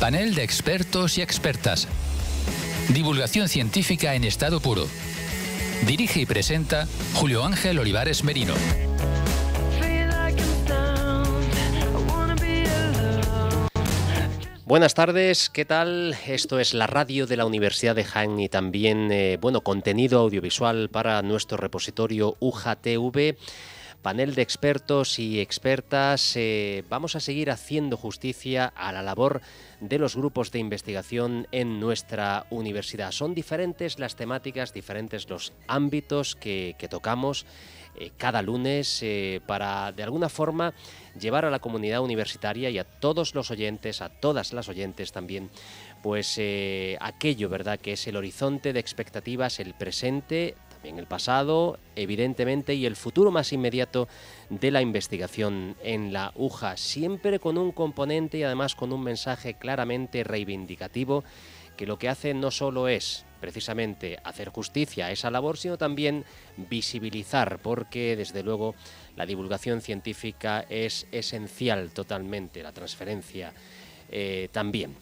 Panel de expertos y expertas. Divulgación científica en estado puro. Dirige y presenta Julio Ángel Olivares Merino. Buenas tardes, ¿qué tal? Esto es la radio de la Universidad de Jaén y también, eh, bueno, contenido audiovisual para nuestro repositorio UJTV panel de expertos y expertas, eh, vamos a seguir haciendo justicia a la labor de los grupos de investigación en nuestra universidad. Son diferentes las temáticas, diferentes los ámbitos que, tocamos eh, cada lunes eh, para, de alguna forma, llevar a la comunidad universitaria y a todos los oyentes, a todas las oyentes también, pues aquello, ¿verdad?, que es el horizonte de expectativas, el presente, en el pasado, evidentemente, y el futuro más inmediato de la investigación en la UJA, siempre con un componente y además con un mensaje claramente reivindicativo que lo que hace no solo es precisamente hacer justicia a esa labor, sino también visibilizar, porque desde luego la divulgación científica es esencial totalmente, la transferencia eh, también.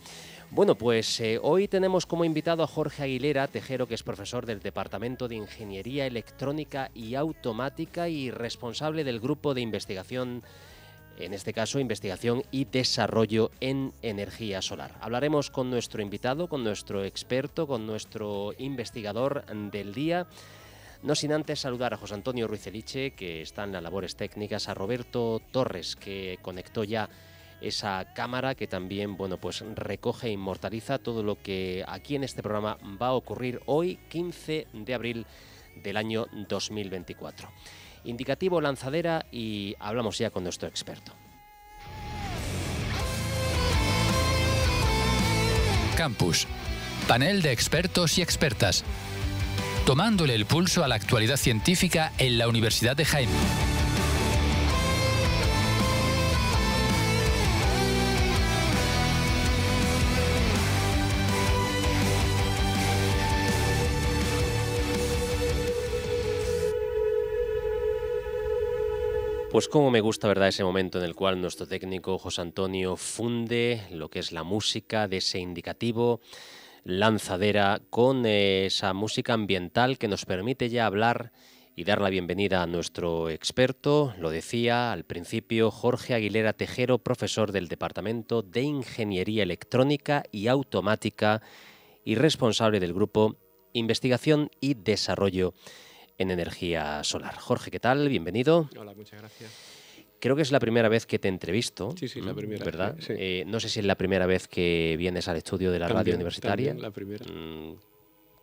Bueno, pues eh, hoy tenemos como invitado a Jorge Aguilera Tejero, que es profesor del Departamento de Ingeniería Electrónica y Automática y responsable del grupo de investigación, en este caso, investigación y desarrollo en energía solar. Hablaremos con nuestro invitado, con nuestro experto, con nuestro investigador del día. No sin antes saludar a José Antonio Ruiz Eliche, que está en las labores técnicas, a Roberto Torres, que conectó ya esa cámara que también bueno, pues recoge e inmortaliza todo lo que aquí en este programa va a ocurrir hoy, 15 de abril del año 2024. Indicativo lanzadera y hablamos ya con nuestro experto. Campus, panel de expertos y expertas, tomándole el pulso a la actualidad científica en la Universidad de Jaime. Pues como me gusta, ¿verdad? Ese momento en el cual nuestro técnico José Antonio funde lo que es la música de ese indicativo lanzadera con esa música ambiental que nos permite ya hablar y dar la bienvenida a nuestro experto, lo decía al principio, Jorge Aguilera Tejero, profesor del Departamento de Ingeniería Electrónica y Automática y responsable del grupo Investigación y Desarrollo en energía solar. Jorge, ¿qué tal? Bienvenido. Hola, muchas gracias. Creo que es la primera vez que te entrevisto. Sí, sí, la primera. ¿Verdad? Eh, no sé si es la primera vez que vienes al estudio de la radio universitaria. También la primera. Mm,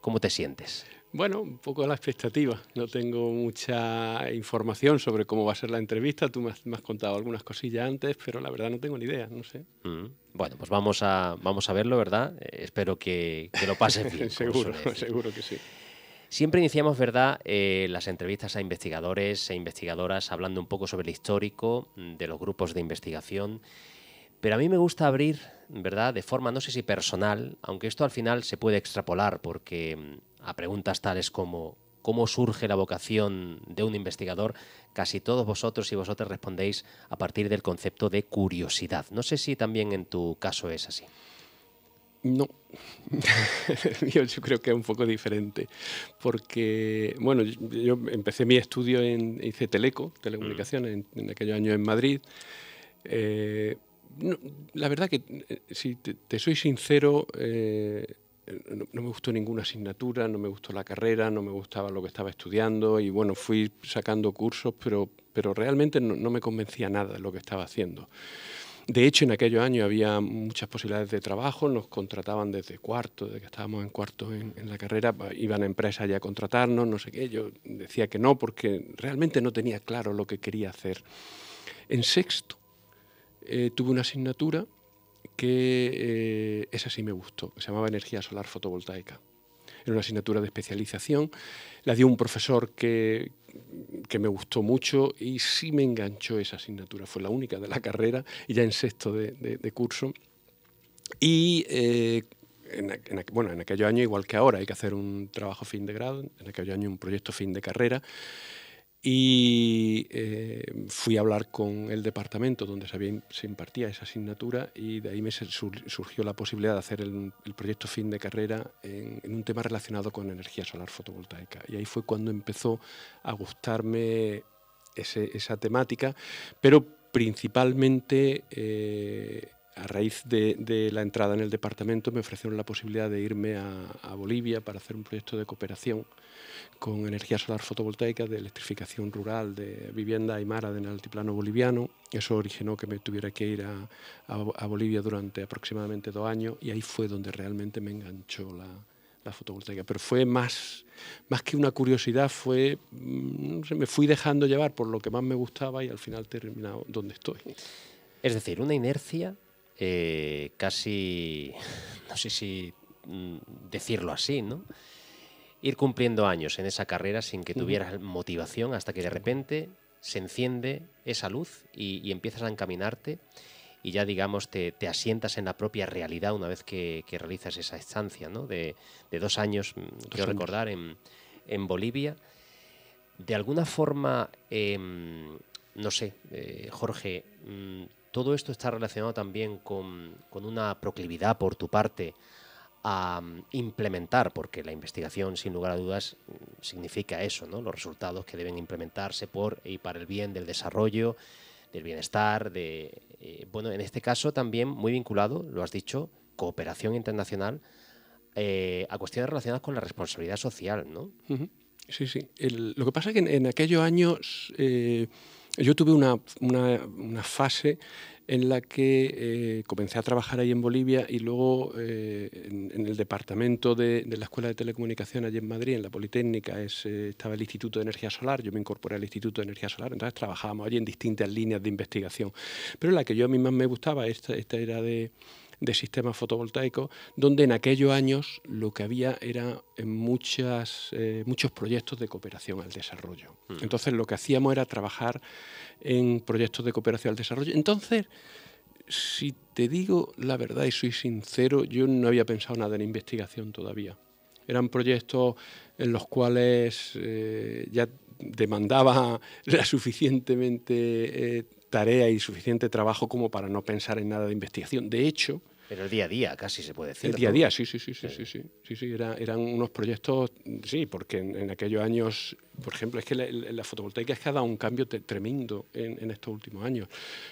¿Cómo te sientes? Bueno, un poco a la expectativa. No tengo mucha información sobre cómo va a ser la entrevista. Tú me has, contado algunas cosillas antes, pero la verdad no tengo ni idea, no sé. Mm, bueno, pues vamos a, vamos a verlo, ¿verdad? Eh, espero que, lo pase bien. seguro, seguro que sí. Siempre iniciamos, ¿verdad?, eh, las entrevistas a investigadores e investigadoras hablando un poco sobre el histórico mm, de los grupos de investigación. Pero a mí me gusta abrir, ¿verdad?, de forma, no sé si personal, aunque esto al final se puede extrapolar, porque mm, a preguntas tales como cómo surge la vocación de un investigador, casi todos vosotros y vosotras respondéis a partir del concepto de curiosidad. No sé si también en tu caso es así. No, yo, creo que es un poco diferente, porque, bueno, yo, empecé mi estudio en, hice Teleco, telecomunicaciones, mm. en, aquellos años en Madrid. Eh, la verdad que, eh, si te, soy sincero, eh, no, me gustó ninguna asignatura, no me gustó la carrera, no me gustaba lo que estaba estudiando y bueno, fui sacando cursos, pero, pero realmente no, no me convencía nada de lo que estaba haciendo. De hecho, en aquellos años había muchas posibilidades de trabajo, nos contrataban desde cuarto, desde que estábamos en cuarto en, la carrera, iban a empresas ya a contratarnos, no sé qué. Yo decía que no, porque realmente no tenía claro lo que quería hacer. En sexto, eh, tuve una asignatura que eh, esa sí me gustó, se llamaba Energía Solar Fotovoltaica. Era una asignatura de especialización, la dio un profesor que, que me gustó mucho y sí me enganchó esa asignatura. Fue la única de la carrera, y ya en sexto de, curso. Y eh, en, bueno, en aquel año igual que ahora, hay que hacer un trabajo fin de grado, en aquel año un proyecto fin de carrera y eh, fui a hablar con el departamento donde se, impartía esa asignatura y de ahí me surgió la posibilidad de hacer el, proyecto fin de carrera en, un tema relacionado con energía solar fotovoltaica. Y ahí fue cuando empezó a gustarme esa temática, pero principalmente eh, a raíz de, la entrada en el departamento me ofrecieron la posibilidad de irme a, Bolivia para hacer un proyecto de cooperación con energía solar fotovoltaica de electrificación rural de vivienda aymara el altiplano boliviano. Eso originó que me tuviera que ir a, Bolivia durante aproximadamente dos años y ahí fue donde realmente me enganchó la, fotovoltaica, pero fue más, más que una curiosidad, fue, mm, me fui dejando llevar por lo que más me gustaba y al final terminado donde estoy. Es decir, una inercia eh, casi, no sé si mm, decirlo así, ¿no? Ir cumpliendo años en esa carrera sin que tuvieras motivación hasta que de repente se enciende esa luz y, empiezas a encaminarte y ya digamos te, te, asientas en la propia realidad una vez que, realizas esa estancia ¿no? de, dos años, mm, quiero recordar, en, Bolivia. De alguna forma, em, no sé, eh, Jorge, mm, todo esto está relacionado también con, una proclividad por tu parte a mm, implementar, porque la investigación, sin lugar a dudas, mm, significa eso, ¿no? los resultados que deben implementarse por y para el bien del desarrollo, del bienestar, de, eh, bueno, en este caso también muy vinculado, lo has dicho, cooperación internacional eh, a cuestiones relacionadas con la responsabilidad social, ¿no? Sí, sí. lo que pasa es que en, aquellos años... Eh, yo tuve una, fase en la que eh, comencé a trabajar ahí en Bolivia y luego eh, en, el departamento de, la Escuela de Telecomunicación allí en Madrid, en la Politécnica, eh, estaba el Instituto de Energía Solar, yo me incorporé al Instituto de Energía Solar, entonces trabajábamos allí en distintas líneas de investigación. Pero la que yo a mí más me gustaba, esta, esta era de, de sistemas fotovoltaicos, donde en aquellos años lo que había era eh, muchas, eh, muchos proyectos de cooperación al desarrollo. Mm. Entonces lo que hacíamos era trabajar en proyectos de cooperación al desarrollo. Entonces, si te digo la verdad y soy sincero, yo no había pensado nada en investigación todavía. Eran proyectos en los cuales eh, ya demandaba la suficientemente tarea y suficiente trabajo como para no pensar en nada de investigación. De hecho, pero el día a día, casi se puede decir. El día a día, sí, sí, sí, sí, sí, sí, sí, sí eran unos proyectos, sí, porque en, aquellos años, por ejemplo, es que la, fotovoltaica es que ha dado un cambio tremendo en, estos últimos años,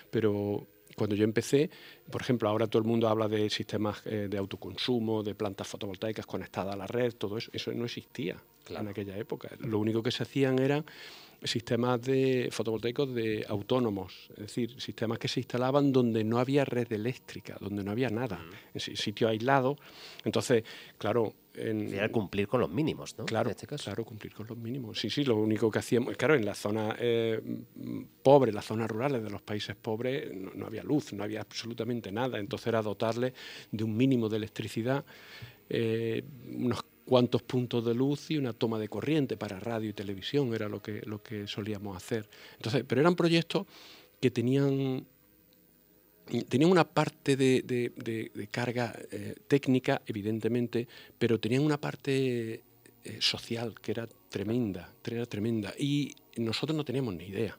pero cuando yo empecé, por ejemplo, ahora todo el mundo habla de sistemas eh, de autoconsumo, de plantas fotovoltaicas conectadas a la red, todo eso, eso no existía en aquella época. Lo único que se hacían era sistemas de fotovoltaicos de autónomos, es decir, sistemas que se instalaban donde no había red eléctrica, donde no había nada, mm. en sitio aislado. Entonces, claro, en, era cumplir con los mínimos, ¿no? Claro, este claro, cumplir con los mínimos. Sí, sí, lo único que hacíamos, claro, en la zona eh, en las zonas rurales de los países pobres, no, había luz, no había absolutamente nada. Entonces era dotarle de un mínimo de electricidad, eh, unos Cuántos puntos de luz y una toma de corriente para radio y televisión, era lo que, lo que solíamos hacer. Entonces, pero eran proyectos que tenían, tenían una parte de, carga eh, técnica, evidentemente, pero tenían una parte eh, social que era tremenda, era tremenda. Y nosotros no teníamos ni idea.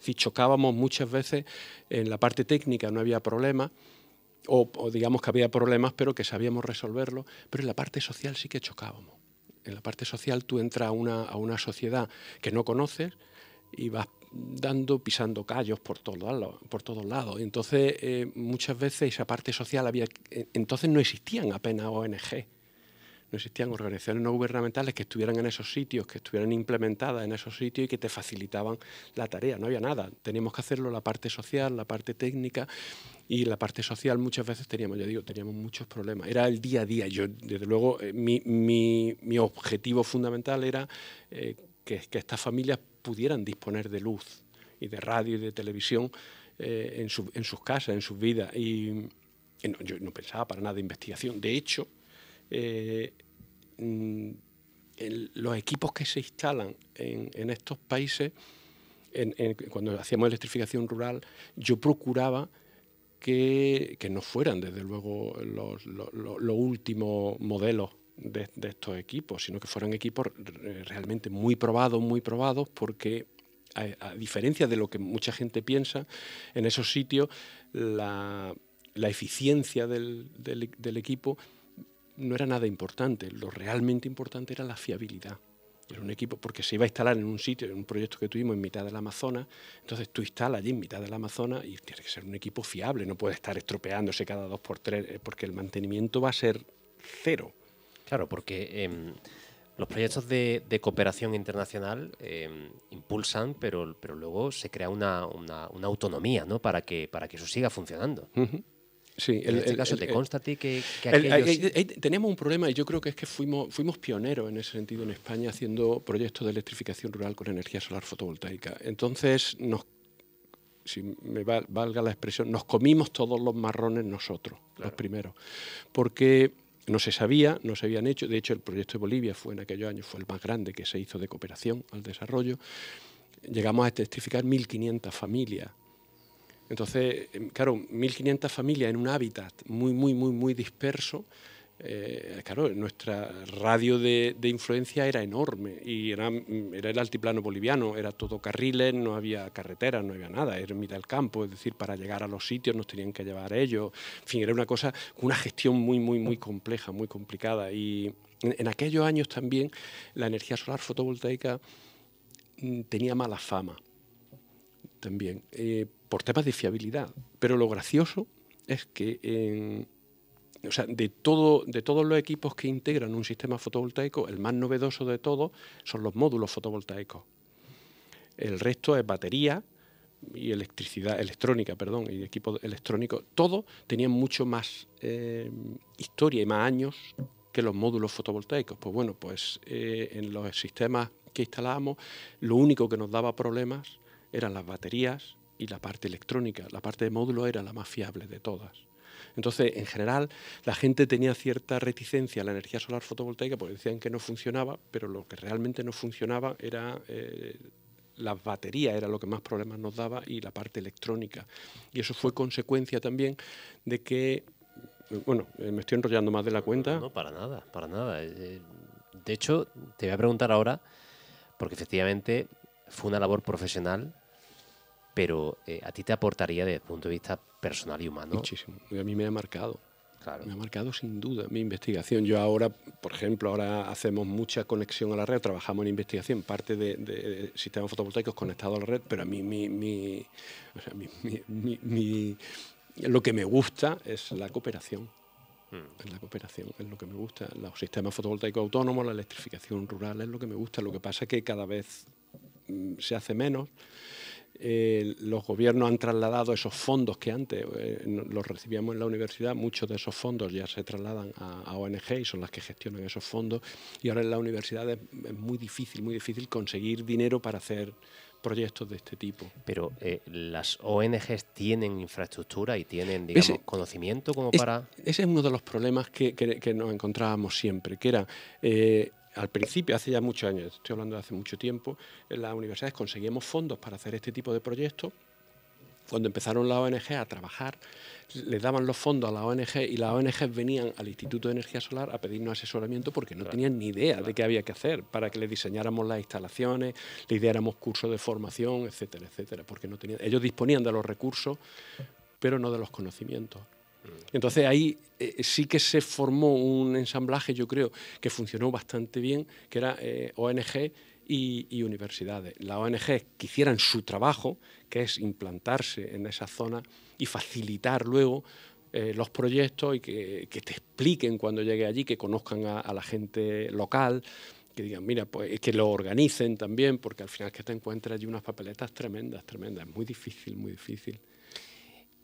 Si chocábamos muchas veces en la parte técnica, no había problema o, digamos que había problemas, pero que sabíamos resolverlo, pero en la parte social sí que chocábamos. En la parte social tú entras a una, sociedad que no conoces y vas dando, pisando callos por todos por todos lados. Entonces, eh, muchas veces esa parte social había... Eh, entonces no existían apenas ONG no existían organizaciones no gubernamentales que estuvieran en esos sitios, que estuvieran implementadas en esos sitios y que te facilitaban la tarea. No había nada. Teníamos que hacerlo la parte social, la parte técnica y la parte social muchas veces teníamos, ya digo, teníamos muchos problemas. Era el día a día. Yo, desde luego, eh, mi, objetivo fundamental era eh, que, estas familias pudieran disponer de luz y de radio y de televisión eh, en, sus casas, en sus vidas. Y, yo no pensaba para nada de investigación. De hecho, eh, mm, los equipos que se instalan en, estos países, cuando hacíamos electrificación rural, yo procuraba que, no fueran, desde luego, los, últimos modelos de, estos equipos, sino que fueran equipos realmente muy probados, muy probados, porque a, diferencia de lo que mucha gente piensa, en esos sitios la, eficiencia del equipo no era nada importante, lo realmente importante era la fiabilidad. Era un equipo porque se iba a instalar en un sitio, en un proyecto que tuvimos en mitad de la Amazonas, entonces tú instalas allí en mitad la Amazonas y tiene que ser un equipo fiable, no puede estar estropeándose cada dos por tres eh, porque el mantenimiento va a ser cero. Claro, porque... Em, los proyectos de, cooperación internacional em, impulsan, pero, pero luego se crea una, autonomía ¿no? para, que, para que eso siga funcionando. Sí, el, en este caso, ¿te consta que, Tenemos un problema y yo creo que es que fuimos, fuimos pioneros en ese sentido en España haciendo proyectos de electrificación rural con energía solar fotovoltaica. Entonces, si me valga la expresión, nos comimos todos los marrones nosotros, los primeros. Porque no se sabía, no se habían hecho. De hecho, el proyecto de Bolivia fue en aquellos años fue el más grande que se hizo de cooperación al desarrollo. Llegamos a electrificar 1.500 familias entonces, em, claro, 1.500 familias en un hábitat muy, muy, muy, muy disperso, eh, claro, nuestra radio de, influencia era enorme y mm, era, el altiplano boliviano, era todo carriles, no había carreteras, no había nada, era mitad del campo, es decir, para llegar a los sitios nos tenían que llevar ellos, en fin, era una cosa, una gestión muy, muy, muy compleja, muy complicada y en aquellos años también la energía solar fotovoltaica mm, tenía mala fama también, eh, por temas de fiabilidad. Pero lo gracioso es que o sea, de, todo, de todos los equipos que integran un sistema fotovoltaico, el más novedoso de todos son los módulos fotovoltaicos. El resto es batería y electricidad electrónica, perdón, y equipos electrónico Todos tenían mucho más eh, historia y más años que los módulos fotovoltaicos. Pues bueno, pues eh, en los sistemas que instalábamos, lo único que nos daba problemas eran las baterías y la parte electrónica. La parte de módulo era la más fiable de todas. Entonces, en general, la gente tenía cierta reticencia a la energía solar fotovoltaica porque decían que no funcionaba, pero lo que realmente no funcionaba era eh, la batería, era lo que más problemas nos daba y la parte electrónica. Y eso fue consecuencia también de que, bueno, eh, me estoy enrollando más de la cuenta. no para nada, para nada. Eh, de hecho, te voy a preguntar ahora, porque efectivamente fue una labor profesional pero eh, a ti te aportaría desde el punto de vista personal y humano. Muchísimo. a mí me ha marcado. Me ha marcado sin duda mi investigación. Yo ahora, por ejemplo, ahora hacemos mucha conexión a la red, trabajamos en investigación, parte de, sistemas fotovoltaicos conectados a la red, pero a mí mi, lo que me gusta es la cooperación. Mm. Es la cooperación, es lo que me gusta. Los sistemas fotovoltaicos autónomos, la electrificación rural es lo que me gusta. Lo que pasa es que cada vez mm, se hace menos. Eh, los gobiernos han trasladado esos fondos que antes eh, los recibíamos en la universidad, muchos de esos fondos ya se trasladan a, ONG y son las que gestionan esos fondos y ahora en la universidad es, muy difícil, muy difícil conseguir dinero para hacer proyectos de este tipo. Pero eh, las ONGs tienen infraestructura y tienen, digamos, conocimiento como para... Ese es uno de los problemas que, nos encontrábamos siempre, que era al principio, hace ya muchos años, estoy hablando de hace mucho tiempo, en las universidades conseguíamos fondos para hacer este tipo de proyectos. Cuando empezaron las ONG a trabajar, les daban los fondos a la ONG y las ONG venían al Instituto de Energía Solar a pedirnos asesoramiento porque no tenían ni idea de qué había que hacer para que les diseñáramos las instalaciones, le diéramos cursos de formación, etcétera, etcétera, porque no tenían, ellos disponían de los recursos, pero no de los conocimientos. Entonces ahí eh, sí que se formó un ensamblaje, yo creo, que funcionó bastante bien, que era eh, ONG y, universidades. La ONG que hicieran su trabajo, que es implantarse en esa zona y facilitar luego eh, los proyectos y que, te expliquen cuando llegue allí, que conozcan a, la gente local que digan, mira, pues que lo organicen también, porque al final que te encuentras allí unas papeletas tremendas, tremendas, muy difícil, muy difícil.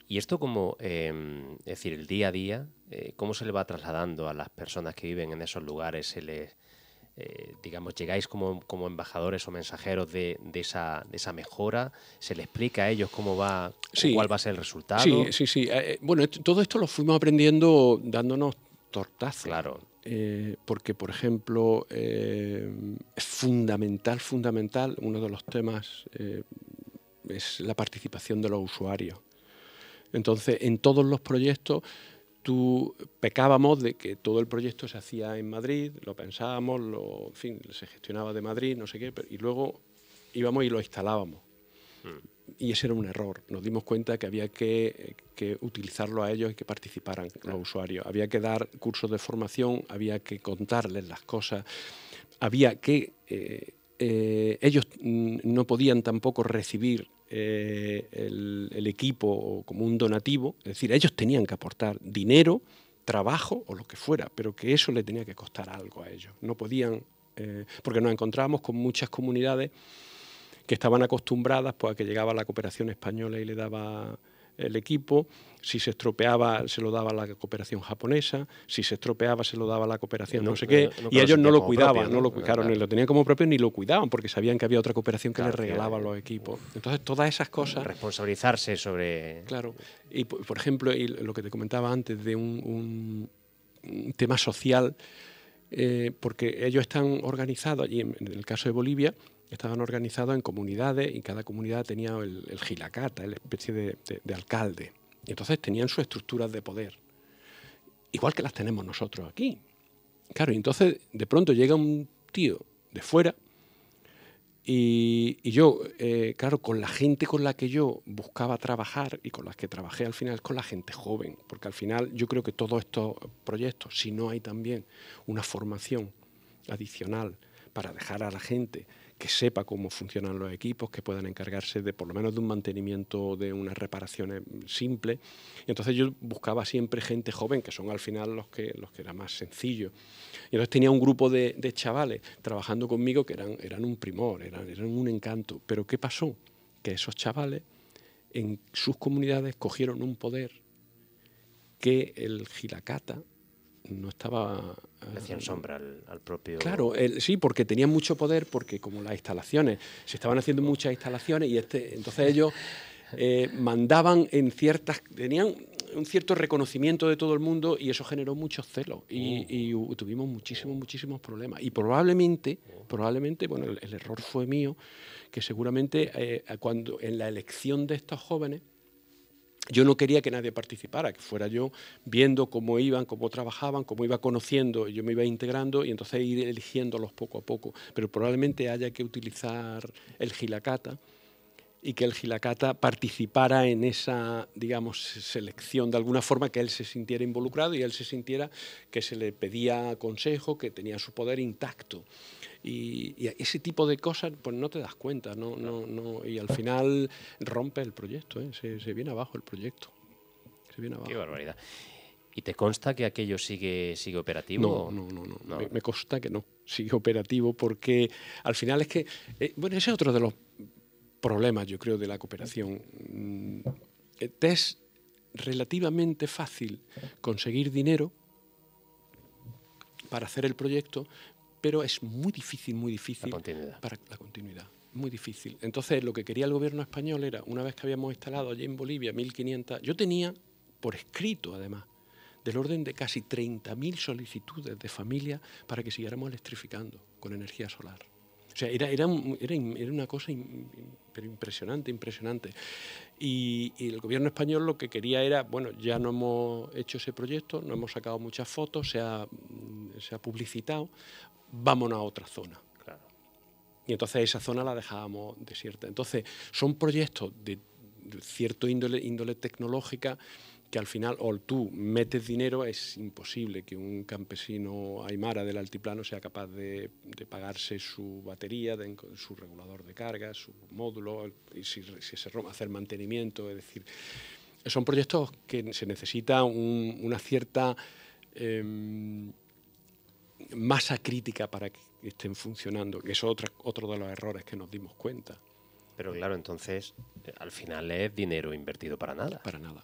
Y esto como, em, es decir, el día a día, eh, ¿cómo se le va trasladando a las personas que viven en esos lugares? ¿Se les, eh, digamos, llegáis como, embajadores o mensajeros de, de, esa, mejora? ¿Se le explica a ellos cómo va, cuál va a ser el resultado? Sí, sí, sí. Eh, bueno, todo esto lo fuimos aprendiendo dándonos tortazos. Claro. porque, por ejemplo, es fundamental, fundamental, uno de los temas es la participación de los usuarios. Entonces, en todos los proyectos tú pecábamos de que todo el proyecto se hacía en Madrid, lo pensábamos, lo, en fin, se gestionaba de Madrid, no sé qué, y luego íbamos y lo instalábamos. Mm. Y ese era un error. Nos dimos cuenta que había que, utilizarlo a ellos y que participaran los usuarios. Había que dar cursos de formación, había que contarles las cosas, había que... Eh, eh, ellos mm, no podían tampoco recibir eh, el, equipo como un donativo, es decir, ellos tenían que aportar dinero, trabajo o lo que fuera, pero que eso le tenía que costar algo a ellos. No podían, eh, porque nos encontramos con muchas comunidades que estaban acostumbradas pues, a que llegaba la cooperación española y le daba el equipo, si se estropeaba se lo daba la cooperación japonesa, si se estropeaba se lo daba la cooperación no, sé qué, eh, y ellos no lo cuidaban, no, lo cuidaron, ni lo tenían como propio ni lo cuidaban porque sabían que había otra cooperación que les regalaba los equipos. Entonces todas esas cosas... Responsabilizarse sobre... Claro, y por ejemplo, lo que te comentaba antes de un, tema social, eh, porque ellos están organizados, y en el caso de Bolivia, estaban organizados en comunidades y cada comunidad tenía el, el gilacata, la especie de, alcalde. entonces tenían sus estructuras de poder, igual que las tenemos nosotros aquí. Claro, y entonces de pronto llega un tío de fuera y, yo, eh, claro, con la gente con la que yo buscaba trabajar y con las que trabajé al final con la gente joven, porque al final yo creo que todos estos proyectos, si no hay también una formación adicional para dejar a la gente que sepa cómo funcionan los equipos, que puedan encargarse de por lo menos de un mantenimiento, de unas reparaciones simples. entonces yo buscaba siempre gente joven, que son al final los que, los que era más sencillo. Y entonces tenía un grupo de, chavales trabajando conmigo que eran, eran un primor, eran, eran un encanto. Pero ¿qué pasó? Que esos chavales en sus comunidades cogieron un poder que el Gilacata no estaba... Le eh, hacían sombra al, propio... Claro, sí, porque tenían mucho poder, porque como las instalaciones, se estaban haciendo muchas instalaciones y este, entonces ellos eh, mandaban en ciertas... tenían un cierto reconocimiento de todo el mundo y eso generó muchos celos y, mm. tuvimos muchísimos, muchísimos problemas. Y probablemente, probablemente, bueno, el, error fue mío, que seguramente eh, cuando en la elección de estos jóvenes yo no quería que nadie participara, que fuera yo viendo cómo iban, cómo trabajaban, cómo iba conociendo, yo me iba integrando y entonces ir eligiéndolos poco a poco. Pero probablemente haya que utilizar el gilacata y que el Gilacata participara en esa, digamos, selección de alguna forma, que él se sintiera involucrado y él se sintiera que se le pedía consejo, que tenía su poder intacto. Y, ese tipo de cosas, pues no te das cuenta, no, no, no y al final rompe el proyecto, ¿eh? se, se, viene abajo el proyecto. Se viene abajo. Qué barbaridad. ¿Y te consta que aquello sigue, sigue operativo? No, no, no, no. Me, consta que no, sigue operativo porque al final es que, eh, bueno, ese es otro de los problemas, yo creo, de la cooperación. Mm, es relativamente fácil conseguir dinero para hacer el proyecto, pero es muy difícil, muy difícil para la continuidad. Muy difícil. Entonces, lo que quería el gobierno español era, una vez que habíamos instalado allí en Bolivia 1.500, yo tenía, por escrito además, del orden de casi 30.000 solicitudes de familia para que siguiéramos electrificando con energía solar. O sea, era, era, era, una cosa impresionante, impresionante. Y, el gobierno español lo que quería era, bueno, ya no hemos hecho ese proyecto, no hemos sacado muchas fotos, se ha, mm, publicitado, vámonos a otra zona. Y entonces esa zona la dejábamos desierta. Entonces son proyectos de cierto índole, índole tecnológica que al final o tú metes dinero, es imposible que un campesino aymara del altiplano sea capaz de, pagarse su batería, de, su regulador de carga, su módulo, y si, se rompa hacer mantenimiento, es decir, son proyectos que se necesita una cierta em, masa crítica para que estén funcionando, que es otro, otro de los errores que nos dimos cuenta. Pero claro, entonces al final es dinero invertido para nada. Para nada.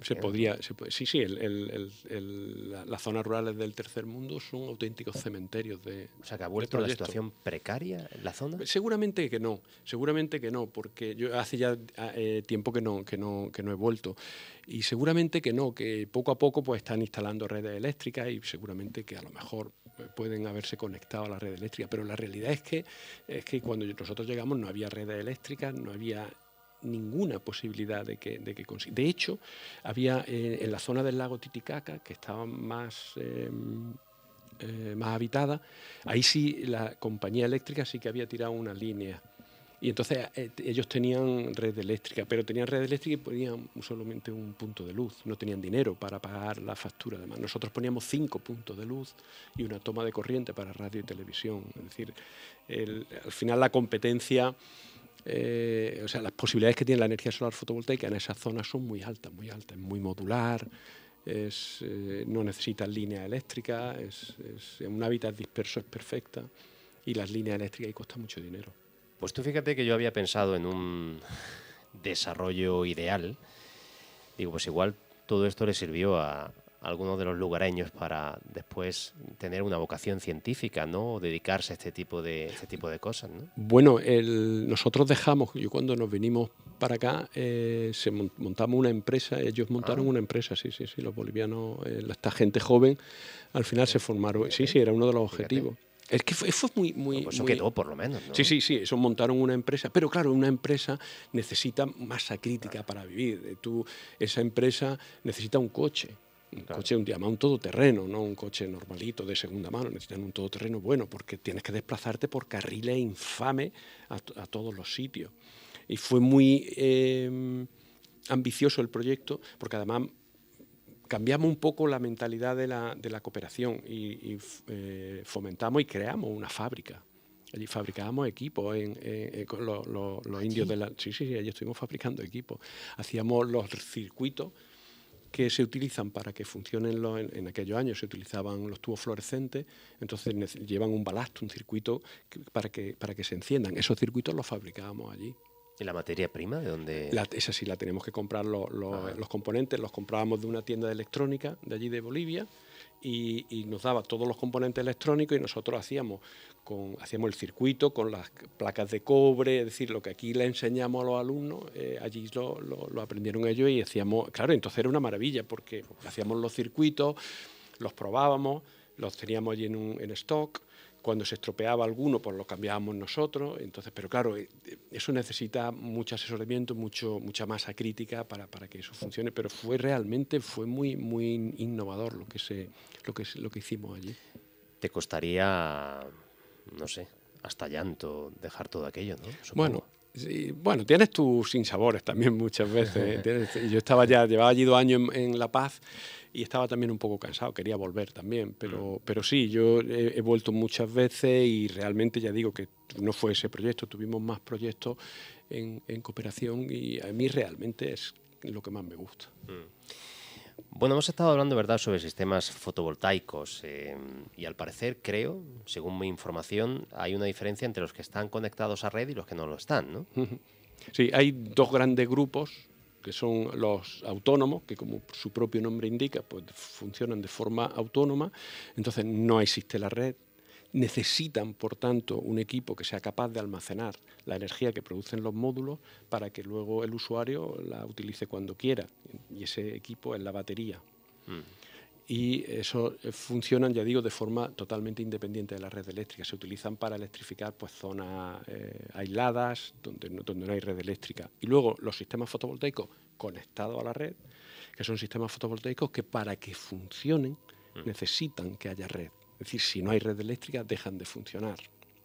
Se podría, sí, sí, las zonas rurales del tercer mundo son auténticos cementerios de. O sea, que ha vuelto la situación precaria la zona. Seguramente que no, seguramente que no, porque yo hace ya eh, tiempo que no, que no, que no he vuelto y seguramente que no, que poco a poco pues están instalando redes eléctricas y seguramente que a lo mejor eh, pueden haberse conectado a la red eléctrica, pero la realidad es que es que cuando nosotros llegamos no había redes eléctricas, no había ninguna posibilidad de que, de consiga. De hecho, había eh, en la zona del lago Titicaca, que estaba más... Em, eh, más habitada, ahí sí la compañía eléctrica sí que había tirado una línea. Y entonces eh, ellos tenían red eléctrica, pero tenían red eléctrica y ponían solamente un punto de luz, no tenían dinero para pagar la factura. Además, nosotros poníamos cinco puntos de luz y una toma de corriente para radio y televisión. Es decir, al final la competencia eh, o sea, las posibilidades que tiene la energía solar fotovoltaica en esa zona son muy altas, muy altas, es muy modular, eh, no necesita líneas eléctricas, es, un hábitat disperso es perfecta y las líneas eléctricas ahí cuestan mucho dinero. Pues tú fíjate que yo había pensado en un desarrollo ideal. Digo, pues igual todo esto le sirvió a, algunos de los lugareños para después tener una vocación científica, ¿no? O dedicarse a este tipo de, este tipo de cosas, Bueno, nosotros dejamos, yo cuando nos vinimos para acá, eh, se montamos una empresa, ellos montaron ah. una empresa, sí, sí, sí, los bolivianos, eh, esta gente joven, al final se formaron, sí, sí, era uno de los objetivos. Es que fue, muy... muy pues eso quedó, por lo menos. ¿no? Sí, sí, sí, eso montaron una empresa, pero claro, una empresa necesita masa crítica para vivir. Eh, tú, esa empresa necesita un coche, un coche, un, un todoterreno, no un coche normalito de segunda mano, necesitan un todoterreno bueno porque tienes que desplazarte por carriles infames a, todos los sitios. Y fue muy em, ambicioso el proyecto porque además cambiamos un poco la mentalidad de la, cooperación y, eh, fomentamos y creamos una fábrica. Allí fabricábamos equipos los, los ¿Ah, indios de la... Sí, sí, sí, allí estuvimos fabricando equipos. Hacíamos los circuitos que se utilizan para que funcionen en, aquellos años se utilizaban los tubos fluorescentes, entonces llevan un balasto, un circuito para, que, para que se enciendan. Esos circuitos los fabricábamos allí. ¿Y la materia prima de dónde? esa sí la tenemos que comprar los, ah. los componentes, los comprábamos de una tienda de electrónica de allí de Bolivia y, nos daba todos los componentes electrónicos y nosotros hacíamos, hacíamos el circuito con las placas de cobre, es decir, lo que aquí le enseñamos a los alumnos, eh, allí lo, aprendieron ellos y hacíamos, claro, entonces era una maravilla porque hacíamos los circuitos, los probábamos, los teníamos allí en, un, en stock cuando se estropeaba alguno, pues lo cambiábamos nosotros. Entonces, pero claro, eh, eso necesita mucho asesoramiento, mucho, mucha masa crítica para, para que eso funcione. Pero fue realmente, fue muy, muy innovador lo que, se, lo que, lo que hicimos allí. Te costaría, no sé, hasta llanto dejar todo aquello, ¿no? Bueno, bueno, tienes tus sinsabores también muchas veces. ¿eh? yo estaba ya, llevaba allí dos años en La Paz y estaba también un poco cansado, quería volver también, pero, mm. pero sí, yo he, vuelto muchas veces y realmente ya digo que no fue ese proyecto, tuvimos más proyectos en, en cooperación y a mí realmente es lo que más me gusta. Mm. Bueno, hemos estado hablando, ¿verdad?, sobre sistemas fotovoltaicos em, y al parecer creo, según mi información, hay una diferencia entre los que están conectados a red y los que no lo están, ¿no? Sí, hay dos grandes grupos que son los autónomos, que como su propio nombre indica, pues funcionan de forma autónoma, entonces no existe la red, necesitan, por tanto, un equipo que sea capaz de almacenar la energía que producen los módulos para que luego el usuario la utilice cuando quiera. Y ese equipo es la batería. Mm y eso eh, funcionan, ya digo, de forma totalmente independiente de la red eléctrica. Se utilizan para electrificar pues, zonas eh, aisladas donde no, donde no hay red eléctrica. Y luego los sistemas fotovoltaicos conectados a la red, que son sistemas fotovoltaicos que para que funcionen mm. necesitan que haya red. Es decir, si no hay red eléctrica dejan de funcionar,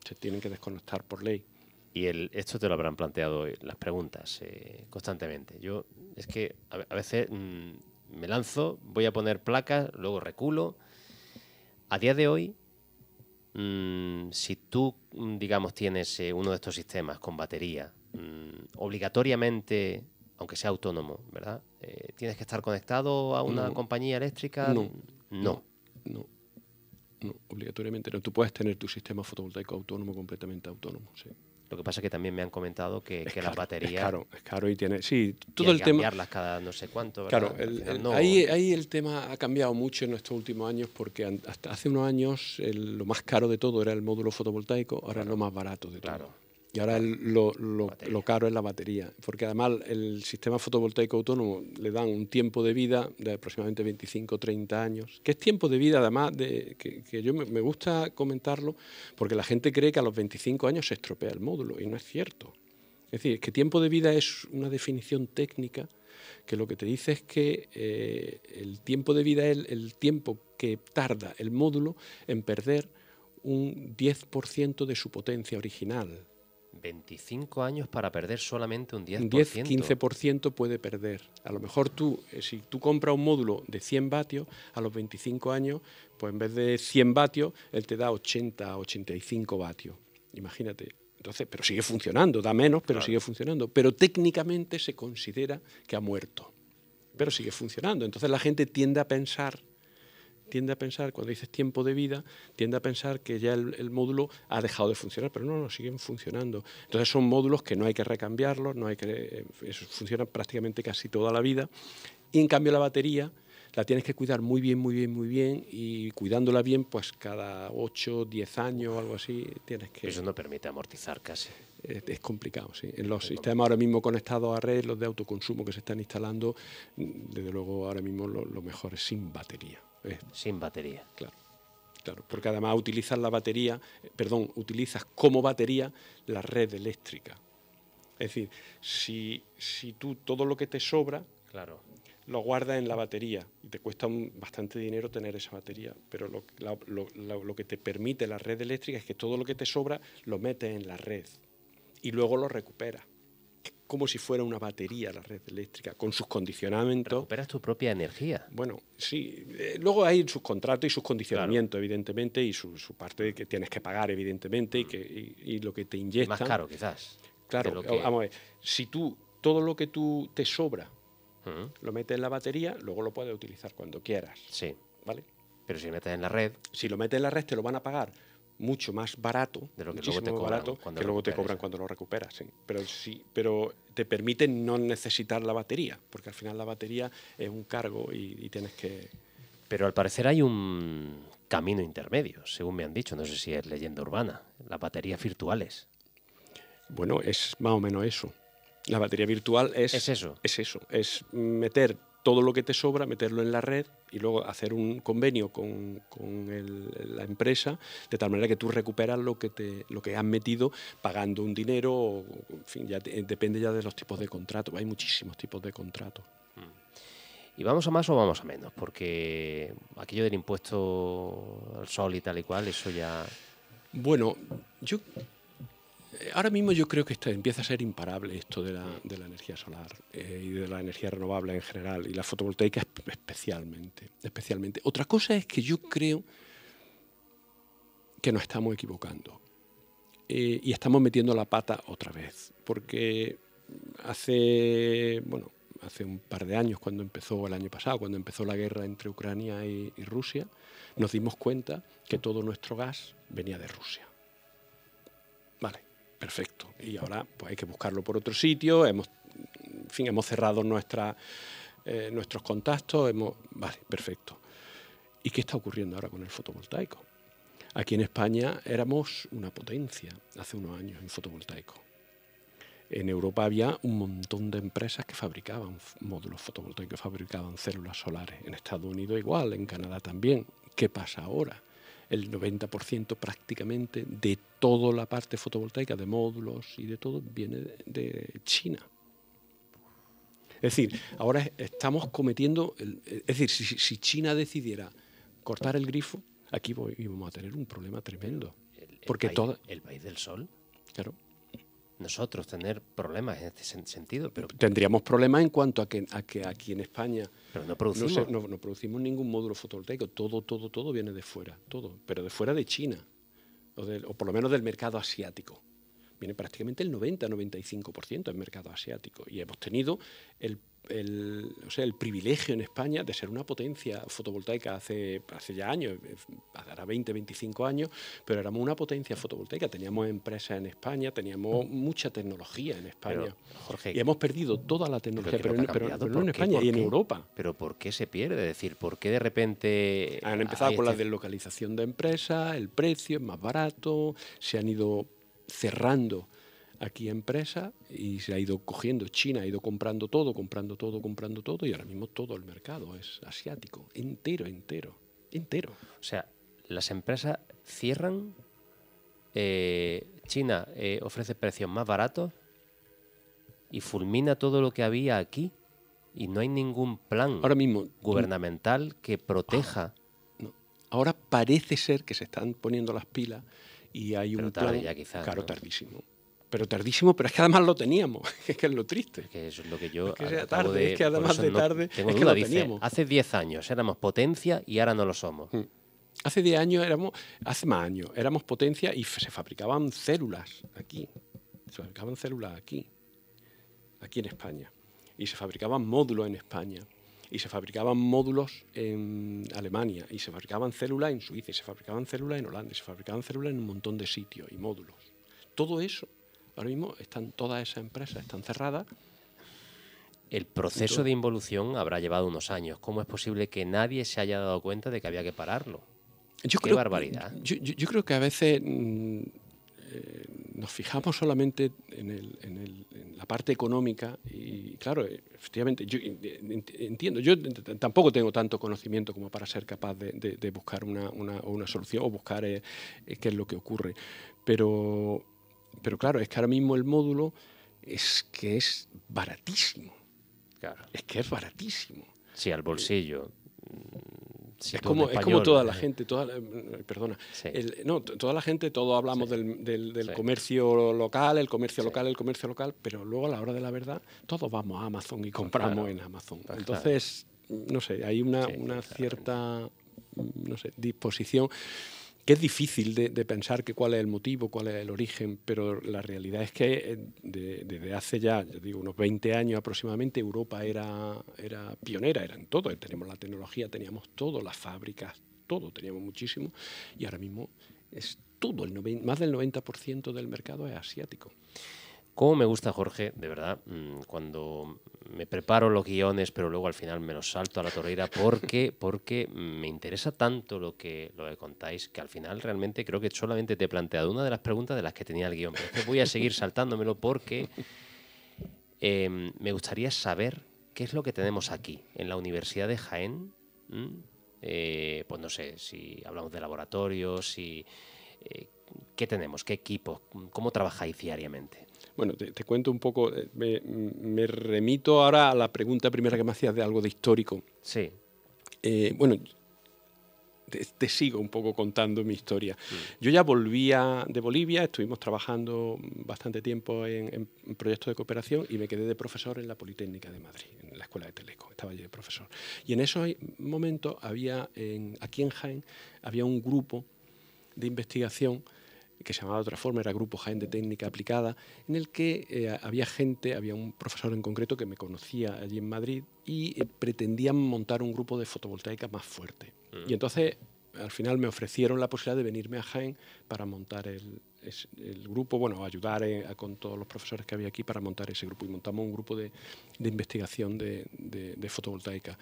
se tienen que desconectar por ley. Y el, esto te lo habrán planteado eh, las preguntas constantemente. Yo es que a, veces... Mm, me lanzo, voy a poner placas, luego reculo. A día de hoy, mm, si tú, mm, digamos, tienes eh, uno de estos sistemas con batería, mm, obligatoriamente, aunque sea autónomo, ¿verdad? Eh, ¿Tienes que estar conectado a una compañía eléctrica? No. No. No. obligatoriamente no. Tú puedes tener tu sistema fotovoltaico autónomo, completamente autónomo, sí. Lo que pasa es que también me han comentado que, la batería... claro es caro y tiene... Sí, todo hay el cambiarlas cada no sé cuánto. Claro, ahí, el tema ha cambiado mucho en estos últimos años porque hasta hace unos años lo más caro de todo era el módulo fotovoltaico, ahora es lo más barato de todo. Claro. Y ahora lo, caro es la batería, porque además el sistema fotovoltaico autónomo le dan un tiempo de vida de aproximadamente 25 o 30 años, que es tiempo de vida además de, que, yo me, gusta comentarlo, porque la gente cree que a los 25 años se estropea el módulo, y no es cierto. Es decir, que tiempo de vida es una definición técnica que lo que te dice es que eh, el tiempo de vida es el, tiempo que tarda el módulo en perder un 10% de su potencia original. 25 años para perder solamente un 10%. 10-15% puede perder. A lo mejor tú, eh, si tú compras un módulo de 100 vatios, a los 25 años, pues en vez de 100 vatios, él te da 80, 85 vatios. Imagínate. Entonces, pero sigue funcionando, da menos, pero sigue funcionando. Pero técnicamente se considera que ha muerto. Pero sigue funcionando. Entonces la gente tiende a pensar tiende a pensar, cuando dices tiempo de vida, tiende a pensar que ya el, módulo ha dejado de funcionar, pero no, no, siguen funcionando. Entonces son módulos que no hay que recambiarlos, no hay que, eh, funcionan prácticamente casi toda la vida. Y en cambio la batería la tienes que cuidar muy bien, muy bien, muy bien y cuidándola bien, pues cada 8, 10 años o algo así tienes que... Eso no permite amortizar casi. Es, complicado, sí. En los sistemas ahora mismo conectados a red, los de autoconsumo que se están instalando, desde luego ahora mismo lo mejor es sin batería. Eh. Sin batería. Claro. Claro, porque además utilizas la batería, perdón, utilizas como batería la red eléctrica. Es decir, si, si tú todo lo que te sobra, claro. lo guardas en la batería y te cuesta bastante dinero tener esa batería, pero lo, lo, que te permite la red eléctrica es que todo lo que te sobra lo metes en la red y luego lo recuperas como si fuera una batería la red eléctrica, con sus condicionamientos. Recuperas tu propia energía. Bueno, sí. Eh, luego hay sus contratos y sus condicionamientos, evidentemente, y su, parte que tienes que pagar, evidentemente, y, que, lo que te inyectan. Más caro, quizás. Claro, vamos a ver. Si tú, todo lo que tú te sobra, lo metes en la batería, luego lo puedes utilizar cuando quieras. Sí. ¿Vale? Pero si lo metes en la red. Si lo metes en la red, te lo van a pagar mucho más barato, de lo que te cobran, barato, cuando que luego te cobran cuando lo recuperas. Pero, sí, pero te permite no necesitar la batería, porque al final la batería es un cargo y, y tienes que... Pero al parecer hay un camino intermedio, según me han dicho, no sé si es leyenda urbana, las baterías virtuales. Bueno, es más o menos eso. La batería virtual es... Es eso. Es eso, es meter todo lo que te sobra, meterlo en la red y luego hacer un convenio con, la empresa, de tal manera que tú recuperas lo que, te, lo que has metido pagando un dinero, en fin, ya eh, depende ya de los tipos de contrato, hay muchísimos tipos de contratos. Mm. ¿Y vamos a más o vamos a menos? Porque aquello del impuesto al sol y tal y cual, eso ya... Bueno, yo eh, ahora mismo yo creo que empieza a ser imparable esto de la, energía solar eh, y de la energía renovable en general y la fotovoltaica especialmente, especialmente. Otra cosa es que yo creo que nos estamos equivocando eh, y estamos metiendo la pata otra vez, porque hace, bueno, hace un par de años, cuando empezó el año pasado, cuando empezó la guerra entre Ucrania y, y Rusia, nos dimos cuenta que todo nuestro gas venía de Rusia. Vale, perfecto. Y ahora pues hay que buscarlo por otro sitio, hemos, en fin, hemos cerrado eh, nuestros contactos, hemos, vale, perfecto. ¿Y qué está ocurriendo ahora con el fotovoltaico? Aquí en España éramos una potencia hace unos años en fotovoltaico. En Europa había un montón de empresas que fabricaban módulos fotovoltaicos, fabricaban células solares. En Estados Unidos igual, en Canadá también. ¿Qué pasa ahora? El 90% prácticamente de toda la parte fotovoltaica de módulos y de todo viene de China. Es decir, ahora estamos cometiendo, es decir, si, China decidiera cortar el grifo, aquí voy, íbamos a tener un problema tremendo. El, porque país, el país del sol. Claro. Nosotros tener problemas en este sentido, pero tendríamos problemas en cuanto a que, aquí en España no, producimos. no producimos ningún módulo fotovoltaico, todo, todo, todo viene de fuera, todo, pero de fuera de China o, por lo menos del mercado asiático. Viene prácticamente el 90-95% del mercado asiático y hemos tenido el el, o sea, el privilegio en España de ser una potencia fotovoltaica hace, hace ya años, ahora 20, 25 años, pero éramos una potencia fotovoltaica. Teníamos empresas en España, teníamos mm. mucha tecnología en España. y hemos perdido toda la tecnología, pero, no, en España y en Europa. ¿Pero por qué se pierde? decir, ¿por qué de repente...? Han empezado con la este deslocalización de empresas, el precio es más barato, se han ido cerrando aquí empresa y se ha ido cogiendo, China ha ido comprando todo, comprando todo, comprando todo y ahora mismo todo el mercado es asiático, entero, entero, entero. O sea, las empresas cierran, eh, China eh, ofrece precios más baratos y fulmina todo lo que había aquí y no hay ningún plan ahora mismo, gubernamental que proteja. Ah, ahora parece ser que se están poniendo las pilas y hay un tarde plan tardísimo pero tardísimo, pero es que además lo teníamos, es que es lo triste. Es que es lo que yo de tarde, que lo hace 10 años éramos potencia y ahora no lo somos. Mm. Hace 10 años éramos, hace más años, éramos potencia y se fabricaban células aquí, se fabricaban células aquí, aquí en España, y se fabricaban módulos en España, y se fabricaban módulos en Alemania, y se fabricaban células en Suiza, y se fabricaban células en Holanda, y se fabricaban células en un montón de sitios y módulos. Todo eso Ahora mismo están todas esas empresas, están cerradas. El proceso de involución habrá llevado unos años. ¿Cómo es posible que nadie se haya dado cuenta de que había que pararlo? Yo Qué barbaridad. Yo, creo que a veces mm, eh, nos fijamos solamente en, la parte económica y, claro, efectivamente, yo entiendo, yo tampoco tengo tanto conocimiento como para ser capaz de, buscar una, solución o buscar eh, eh, qué es lo que ocurre, pero pero claro, es que ahora mismo el módulo es que es baratísimo. Es que es baratísimo. Sí, al bolsillo. Mm, es, como, es como eh. eh, toda la gente, toda, perdona, no, toda la gente, todos hablamos del, comercio local, el comercio local, el comercio local, pero luego a la hora de la verdad todos vamos a Amazon y compramos en Amazon. Entonces, no sé, hay una, cierta, mm, no sé, disposición que es difícil de, pensar que cuál es el motivo, cuál es el origen, pero la realidad es que eh, desde hace ya, yo digo, unos 20 años aproximadamente, Europa era, era pionera, era en todo, teníamos la tecnología, teníamos todo, las fábricas, todo, teníamos muchísimo, y ahora mismo es todo, el más del 90% del mercado es asiático. ¿Cómo me gusta, Jorge, de verdad, mm, cuando me preparo los guiones, pero luego al final me los salto a la torreira porque, porque me interesa tanto lo que, lo contáis que al final realmente creo que solamente te he planteado una de las preguntas de las que tenía el guión. que voy a seguir saltándomelo porque em, me gustaría saber qué es lo que tenemos aquí en la Universidad de Jaén. Eh, pues no sé, si hablamos de laboratorios, si, eh, qué tenemos, qué equipos, cómo trabajáis diariamente. Bueno, te, cuento un poco, eh, me, remito ahora a la pregunta primera que me hacías de algo de histórico. Sí. Eh, bueno, te, sigo un poco contando mi historia. Yo ya volvía de Bolivia, estuvimos trabajando bastante tiempo en, proyectos de cooperación y me quedé de profesor en la Politécnica de Madrid, en la Escuela de Teleco, estaba allí de profesor. Y en esos momentos había, en, aquí en Jaén, había un grupo de investigación que se llamaba de otra forma, era Grupo Jaén de Técnica Aplicada, en el que eh, había gente, había un profesor en concreto que me conocía allí en Madrid y eh, pretendían montar un grupo de fotovoltaica más fuerte. Mm. Y entonces, al final me ofrecieron la posibilidad de venirme a Jaén para montar el, grupo, bueno, ayudar eh, a, con todos los profesores que había aquí para montar ese grupo. Y montamos un grupo de, investigación de, de fotovoltaica.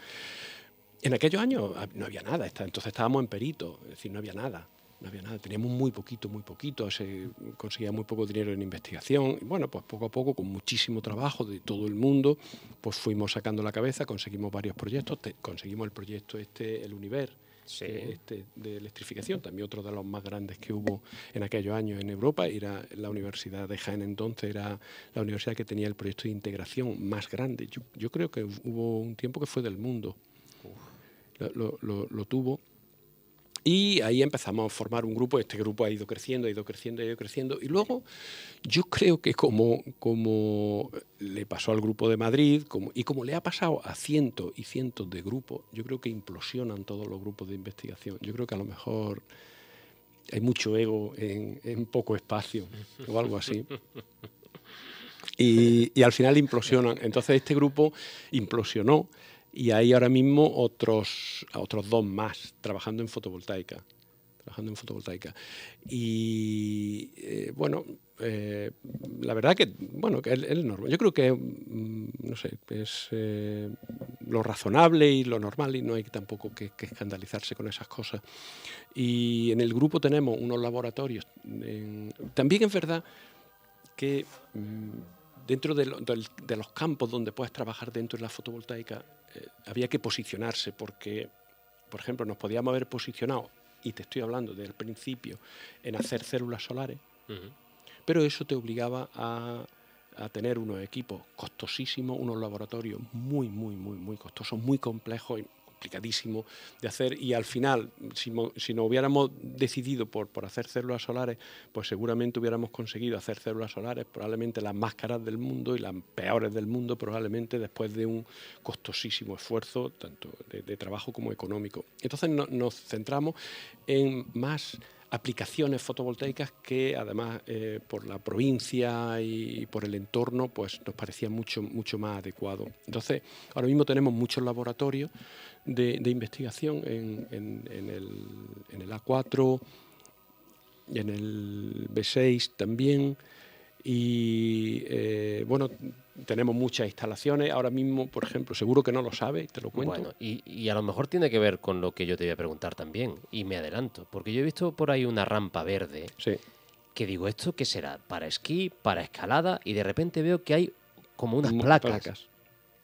En aquellos años ah, no había nada, entonces estábamos en perito, es decir, no había nada no había nada, teníamos muy poquito, muy poquito, se conseguía muy poco dinero en investigación. Y bueno, pues poco a poco, con muchísimo trabajo de todo el mundo, pues fuimos sacando la cabeza, conseguimos varios proyectos, conseguimos el proyecto este, el Univer, este de electrificación, también otro de los más grandes que hubo en aquellos años en Europa, era la Universidad de Jaén entonces, era la universidad que tenía el proyecto de integración más grande. Yo, creo que hubo un tiempo que fue del mundo. lo, tuvo y ahí empezamos a formar un grupo, este grupo ha ido creciendo, ha ido creciendo, ha ido creciendo. Y luego yo creo que como, como le pasó al grupo de Madrid y como le ha pasado a cientos y cientos de grupos, yo creo que implosionan todos los grupos de investigación. Yo creo que a lo mejor hay mucho ego en, poco espacio o algo así. y al final implosionan. Entonces este grupo implosionó y hay ahora mismo otros, otros dos más trabajando en fotovoltaica. Trabajando en fotovoltaica. Y eh, bueno, eh, la verdad que, bueno, que es, normal. Yo creo que, mm, no sé, es eh, lo razonable y lo normal y no hay tampoco que, escandalizarse con esas cosas. Y en el grupo tenemos unos laboratorios. también es verdad que... Mm, dentro de, los campos donde puedes trabajar dentro de la fotovoltaica, eh, había que posicionarse porque, por ejemplo, nos podíamos haber posicionado, y te estoy hablando desde el principio, en hacer células solares, pero eso te obligaba a, tener unos equipos costosísimos, unos laboratorios muy, muy, muy, muy costosos, muy complejos complicadísimo de hacer y al final, si, si no hubiéramos decidido por, hacer células solares, pues seguramente hubiéramos conseguido hacer células solares, probablemente las más caras del mundo y las peores del mundo, probablemente después de un costosísimo esfuerzo, tanto de, trabajo como económico. Entonces nos centramos en más aplicaciones fotovoltaicas que además eh, por la provincia y por el entorno pues nos parecía mucho, mucho más adecuado. Entonces, ahora mismo tenemos muchos laboratorios de, investigación en, el, A4 y en el B6 también. Y eh, bueno, tenemos muchas instalaciones. Ahora mismo, por ejemplo, seguro que no lo sabe, te lo cuento. Bueno, y, a lo mejor tiene que ver con lo que yo te voy a preguntar también, y me adelanto, porque yo he visto por ahí una rampa verde. Que digo, ¿esto qué será? ¿Para esquí? ¿Para escalada? Y de repente veo que hay como unas placas.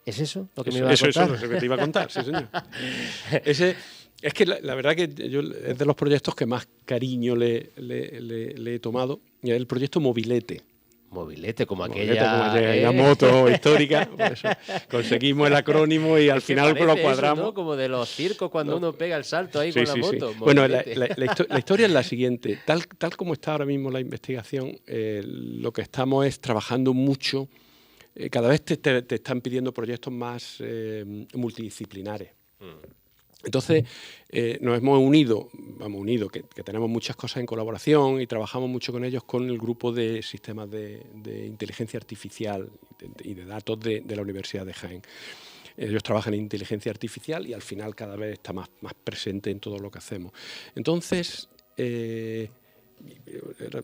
¿Es eso lo que me iba a contar? es lo que te iba a contar, sí, señor. Ese, es que la, verdad que es de los proyectos que más cariño le, he tomado. Y el proyecto Mobilete mobilete, como aquello. aquella, eh, moto histórica. conseguimos el acrónimo y al final lo cuadramos. Como de los circos cuando uno pega el salto ahí con la moto. Bueno, la, historia es la siguiente. Tal, tal como está ahora mismo la investigación, eh, lo que estamos es trabajando mucho. Eh, cada vez te, te, están pidiendo proyectos más multidisciplinares. Mm. Entonces, eh, nos hemos unido, vamos, unido, que, tenemos muchas cosas en colaboración y trabajamos mucho con ellos con el grupo de sistemas de, inteligencia artificial y de datos de, la Universidad de Jaén. Ellos trabajan en inteligencia artificial y al final cada vez está más, presente en todo lo que hacemos. Entonces, eh,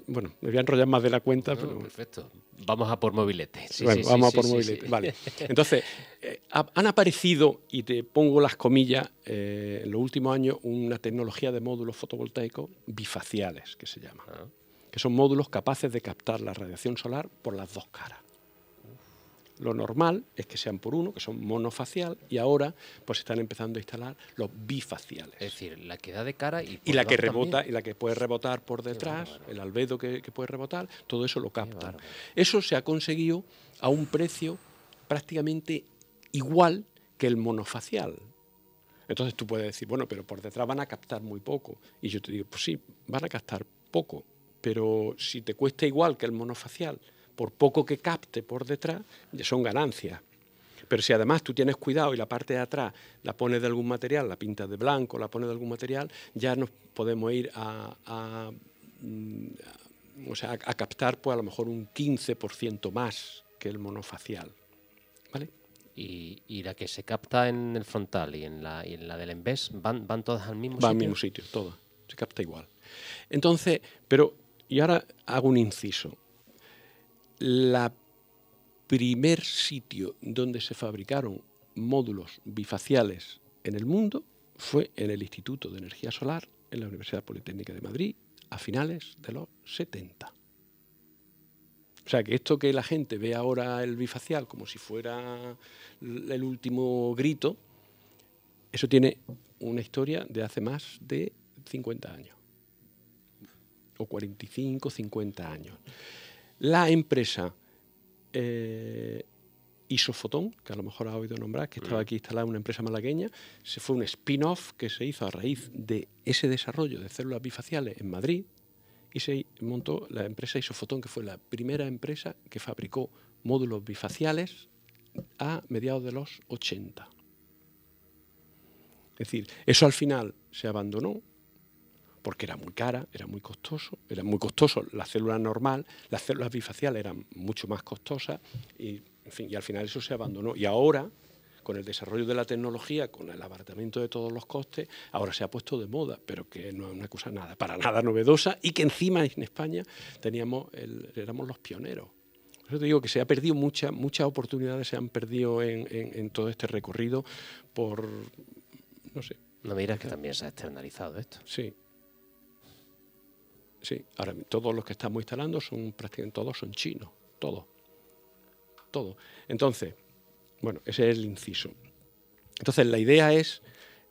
bueno, me voy a enrollar más de la cuenta. pero... Perfecto. Vamos a por mobilete. bueno, vamos a por mobilete. Vale. Entonces, eh, han aparecido, y te pongo las comillas, eh, en los últimos años, una tecnología de módulos fotovoltaicos bifaciales, que se llama. Ah. Que son módulos capaces de captar la radiación solar por las dos caras. Lo normal es que sean por uno, que son monofacial, y ahora pues están empezando a instalar los bifaciales. Es decir, la que da de cara y, la que rebota y la que puede rebotar por detrás, el albedo que, puede rebotar, todo eso lo captan. eso se ha conseguido a un precio prácticamente igual que el monofacial. Entonces tú puedes decir, bueno, pero por detrás van a captar muy poco. Y yo te digo, pues sí, van a captar poco, pero si te cuesta igual que el monofacial por poco que capte por detrás, son ganancias. Pero si además tú tienes cuidado y la parte de atrás la pones de algún material, la pinta de blanco, la pones de algún material, ya nos podemos ir a, mm, o sea, a captar pues a lo mejor un 15% más que el monofacial. ¿Vale? Y, la que se capta en el frontal y en la, y en la del embés, ¿van, ¿van todas al mismo sitio? Van al mismo sitio, todas. Se capta igual. Entonces, pero, y ahora hago un inciso la primer sitio donde se fabricaron módulos bifaciales en el mundo fue en el Instituto de Energía Solar en la Universidad Politécnica de Madrid a finales de los 70. O sea, que esto que la gente ve ahora el bifacial como si fuera el último grito, eso tiene una historia de hace más de 50 años, o 45, 50 años. La empresa eh, Isofotón, que a lo mejor ha oído nombrar, que estaba mm. aquí instalada una empresa malagueña, se fue un spin-off que se hizo a raíz de ese desarrollo de células bifaciales en Madrid y se montó la empresa Isofotón, que fue la primera empresa que fabricó módulos bifaciales a mediados de los 80. Es decir, eso al final se abandonó porque era muy cara, era muy costoso, era muy costoso la célula normal, las células bifaciales eran mucho más costosas y, al final eso se abandonó. Y ahora, con el desarrollo de la tecnología, con el abaratamiento de todos los costes, ahora se ha puesto de moda, pero que no es una cosa nada, para nada novedosa y que encima en España teníamos éramos los pioneros. eso te digo que se ha perdido muchas muchas oportunidades, se han perdido en, todo este recorrido por, no sé. No me que también se ha externalizado esto. Sí, Sí, ahora todos los que estamos instalando son prácticamente todos son chinos, todos. Todo. Entonces, bueno, ese es el inciso. Entonces, la idea es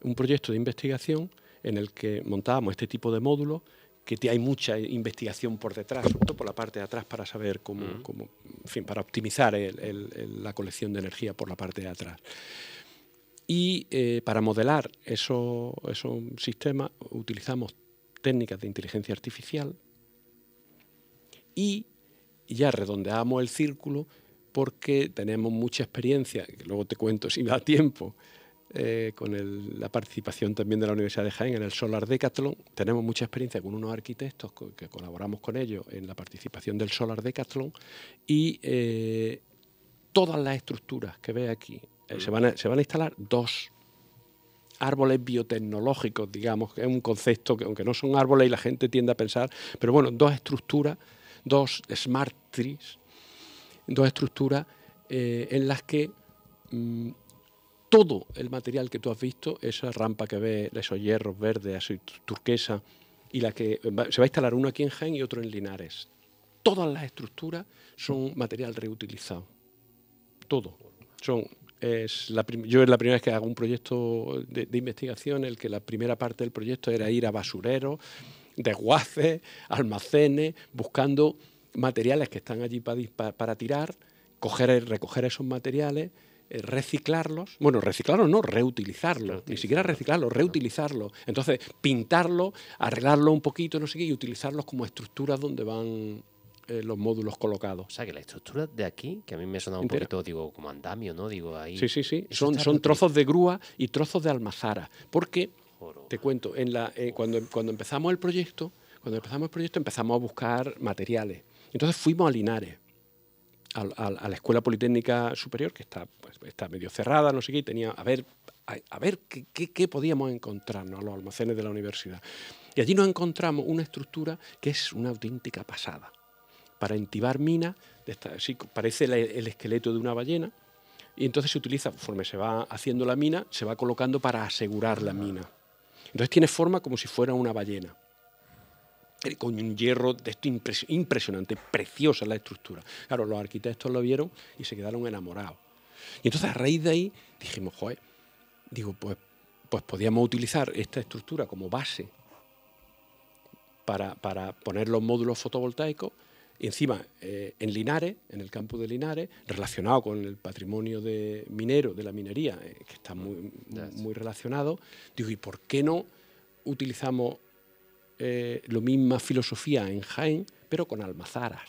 un proyecto de investigación en el que montábamos este tipo de módulos, que hay mucha investigación por detrás, sobre por la parte de atrás, para saber cómo, en fin, para optimizar la colección de energía por la parte de atrás. Y eh, para modelar esos eso sistemas utilizamos técnicas de inteligencia artificial y ya redondeamos el círculo porque tenemos mucha experiencia, luego te cuento si da tiempo, eh, con la participación también de la Universidad de Jaén en el Solar Decathlon. Tenemos mucha experiencia con unos arquitectos que colaboramos con ellos en la participación del Solar Decathlon y eh, todas las estructuras que ve aquí, eh, se van a instalar dos árboles biotecnológicos, digamos, que es un concepto que aunque no son árboles y la gente tiende a pensar, pero bueno, dos estructuras, dos smart trees, dos estructuras eh, en las que mm, todo el material que tú has visto, esa rampa que ves, esos hierros verdes, así turquesa, y la que se va a instalar uno aquí en Jaén y otro en Linares. Todas las estructuras son material reutilizado. Todo. Son yo es la primera vez que hago un proyecto de, investigación el que la primera parte del proyecto era ir a basureros, desguaces, almacenes, buscando materiales que están allí para tirar, coger, recoger esos materiales, eh, reciclarlos, bueno, reciclarlos no, reutilizarlos, ni siquiera reciclarlos, reutilizarlos. Entonces, pintarlos, arreglarlos un poquito, no sé qué, y utilizarlos como estructuras donde van eh, los módulos colocados. O sea, que la estructura de aquí, que a mí me sonado un poquito, digo, como andamio, ¿no? Digo, ahí... Sí, sí, sí. Son, son trozos de grúa y trozos de almazara. Porque, te cuento, eh, cuando, empezamos el proyecto, cuando empezamos el proyecto empezamos a buscar materiales. Entonces fuimos a Linares, a, la Escuela Politécnica Superior, que está, pues, está medio cerrada, no sé qué, tenía a ver, a, ver qué, qué podíamos encontrarnos a los almacenes de la universidad. Y allí nos encontramos una estructura que es una auténtica pasada para entibar minas, parece el, esqueleto de una ballena, y entonces se utiliza, conforme se va haciendo la mina, se va colocando para asegurar la mina. Entonces tiene forma como si fuera una ballena eh, con un hierro de esto impresionante, preciosa la estructura. Claro, los arquitectos lo vieron y se quedaron enamorados. Y entonces a raíz de ahí dijimos, joder, digo, pues, pues podíamos utilizar esta estructura como base para, para poner los módulos fotovoltaicos y encima, eh, en Linares, en el campo de Linares, relacionado con el patrimonio de minero, de la minería, eh, que está muy, muy relacionado, digo, ¿y por qué no utilizamos eh, la misma filosofía en Jaén, pero con almazaras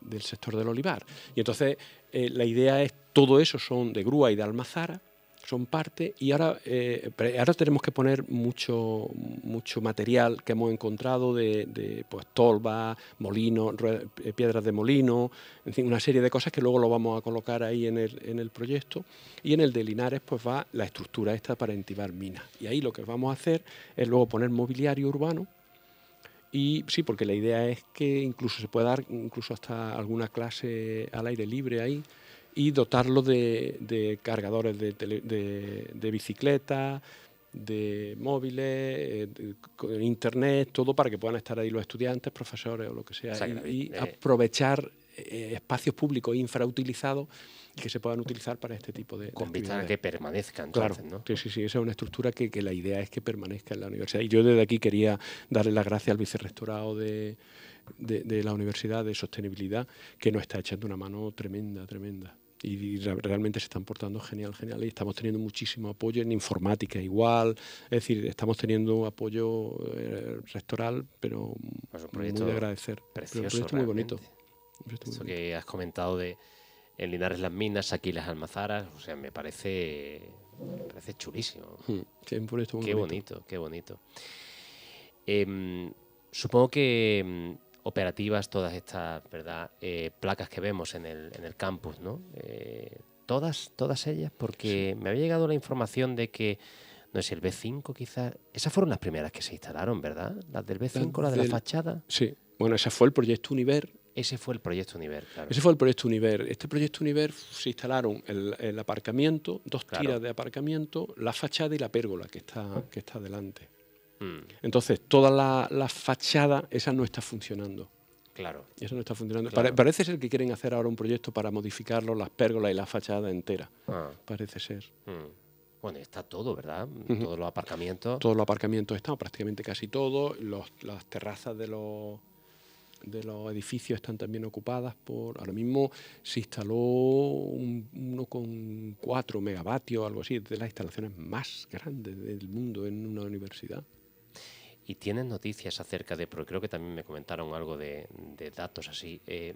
del sector del olivar? Y entonces, la idea es, todo eso son de grúa y de almazara, son parte y ahora, eh, ahora tenemos que poner mucho, mucho material que hemos encontrado de, pues, tolva, molino, eh, piedras de molino, en fin, una serie de cosas que luego lo vamos a colocar ahí en el, en el proyecto. Y en el de Linares pues va la estructura esta para entibar minas. Y ahí lo que vamos a hacer es luego poner mobiliario urbano, y sí, porque la idea es que incluso se puede dar incluso hasta alguna clase al aire libre ahí y dotarlo de, cargadores de, de, bicicleta, de móviles, eh, internet, todo para que puedan estar ahí los estudiantes, profesores o lo que sea. Y, eh, aprovechar eh, espacios públicos infrautilizados que se puedan utilizar para este tipo de. Con vista que permanezcan, claro. ¿no? Sí, sí, sí, esa es una estructura que, la idea es que permanezca en la universidad. Y yo desde aquí quería darle las gracias al vicerrectorado de la Universidad de Sostenibilidad, que nos está echando una mano tremenda, tremenda y realmente se están portando genial, genial. Y estamos teniendo muchísimo apoyo en informática igual, es decir, estamos teniendo apoyo eh, rectoral, pero pues muy de agradecer. Precioso, un proyecto muy bonito. Eso que has comentado de en Linares las minas, aquí las almazaras, o sea, me parece, parece chulísimo. Hmm, qué bonito. Qué bonito, em, supongo que em, operativas todas estas ¿verdad? Eh, placas que vemos en el, en el campus, ¿no? Eh, todas, todas ellas, porque me había llegado la información de que, no sé, el B5 quizás, esas fueron las primeras que se instalaron, ¿verdad? Las del B5, las de la fachada. Sí, bueno, ese fue el proyecto Univer. Ese fue el proyecto Univer, claro. Ese fue el proyecto Univer. Este proyecto Univer se instalaron el, aparcamiento, dos tiras de aparcamiento, la fachada y la pérgola que está, que está delante. Mm. Entonces, toda la, fachada, esa no está funcionando. Claro. Eso no está funcionando. parece ser que quieren hacer ahora un proyecto para modificarlo, las pérgolas y la fachada entera. Ah. Parece ser. Mm. Bueno, está todo, ¿verdad? Todos los aparcamientos. Todos los aparcamientos están, prácticamente casi todos. las terrazas de los, de los edificios están también ocupadas por... Ahora mismo se instaló un, 1,4 megavatios, algo así, de las instalaciones más grandes del mundo en una universidad. ¿Y tienes noticias acerca de, porque creo que también me comentaron algo de, datos así, eh,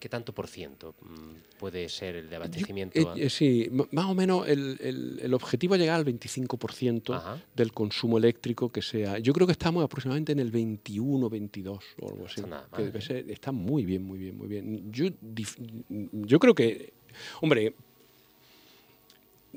¿qué tanto por ciento mm, puede ser el de abastecimiento? Eh, eh, sí, más o menos el, objetivo es llegar al 25% del consumo eléctrico que sea. Yo creo que estamos aproximadamente en el 21, 22 o algo así. está muy bien, muy bien, muy bien. yo creo que, hombre,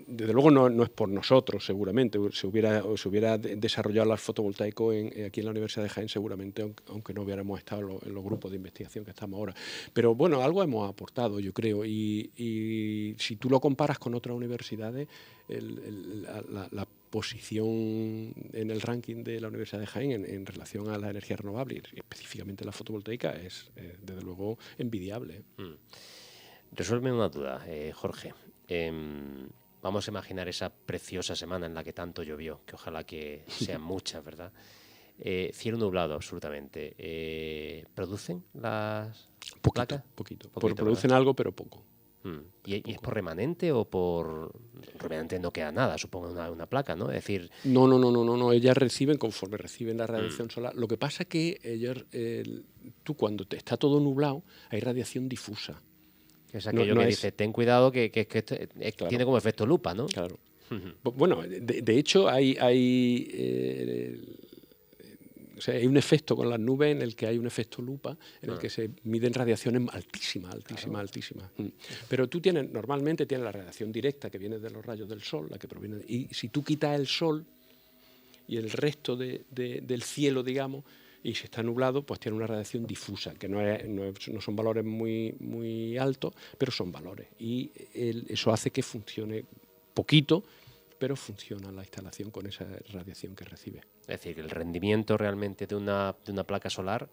desde luego no, es por nosotros, seguramente. Se hubiera, se hubiera desarrollado el fotovoltaico eh, aquí en la Universidad de Jaén, seguramente, aunque, no hubiéramos estado en los, grupos de investigación que estamos ahora. Pero bueno, algo hemos aportado, yo creo. Y, si tú lo comparas con otras universidades, la, posición en el ranking de la Universidad de Jaén en, relación a la energía renovable, y específicamente la fotovoltaica, es eh, desde luego envidiable. Mm. Resuelve una duda, eh, Jorge. Em, vamos a imaginar esa preciosa semana en la que tanto llovió, que ojalá que sean muchas, ¿verdad? Eh, cielo nublado, absolutamente. Eh, ¿Producen las placas? Poquito. poquito producen algo, pero poco. Mm. ¿Y, es por remanente o por remanente no queda nada? Supongo una, una placa, ¿no? Es decir... No, no, no, no, no, no. Ellas reciben conforme reciben la mm. radiación solar. Lo que pasa es que ellas, tú cuando está todo nublado hay radiación difusa. Es aquello no, no que dice, ten cuidado que, tiene como efecto lupa, ¿no? Claro. Bueno, de, hecho hay, eh, hay, un efecto con las nubes en el que hay un efecto lupa, en el ah. que se miden radiaciones altísimas, altísimas, altísimas. Mm. Pero tú tienes, normalmente tienes la radiación directa que viene de los rayos del sol, la que proviene, y si tú quitas el sol y el resto del cielo, digamos, y si está nublado, pues tiene una radiación difusa, que no, no, son valores muy, muy altos, pero son valores. Y eso hace que funcione poquito, pero funciona la instalación con esa radiación que recibe. Es decir, el rendimiento realmente de una, de una placa solar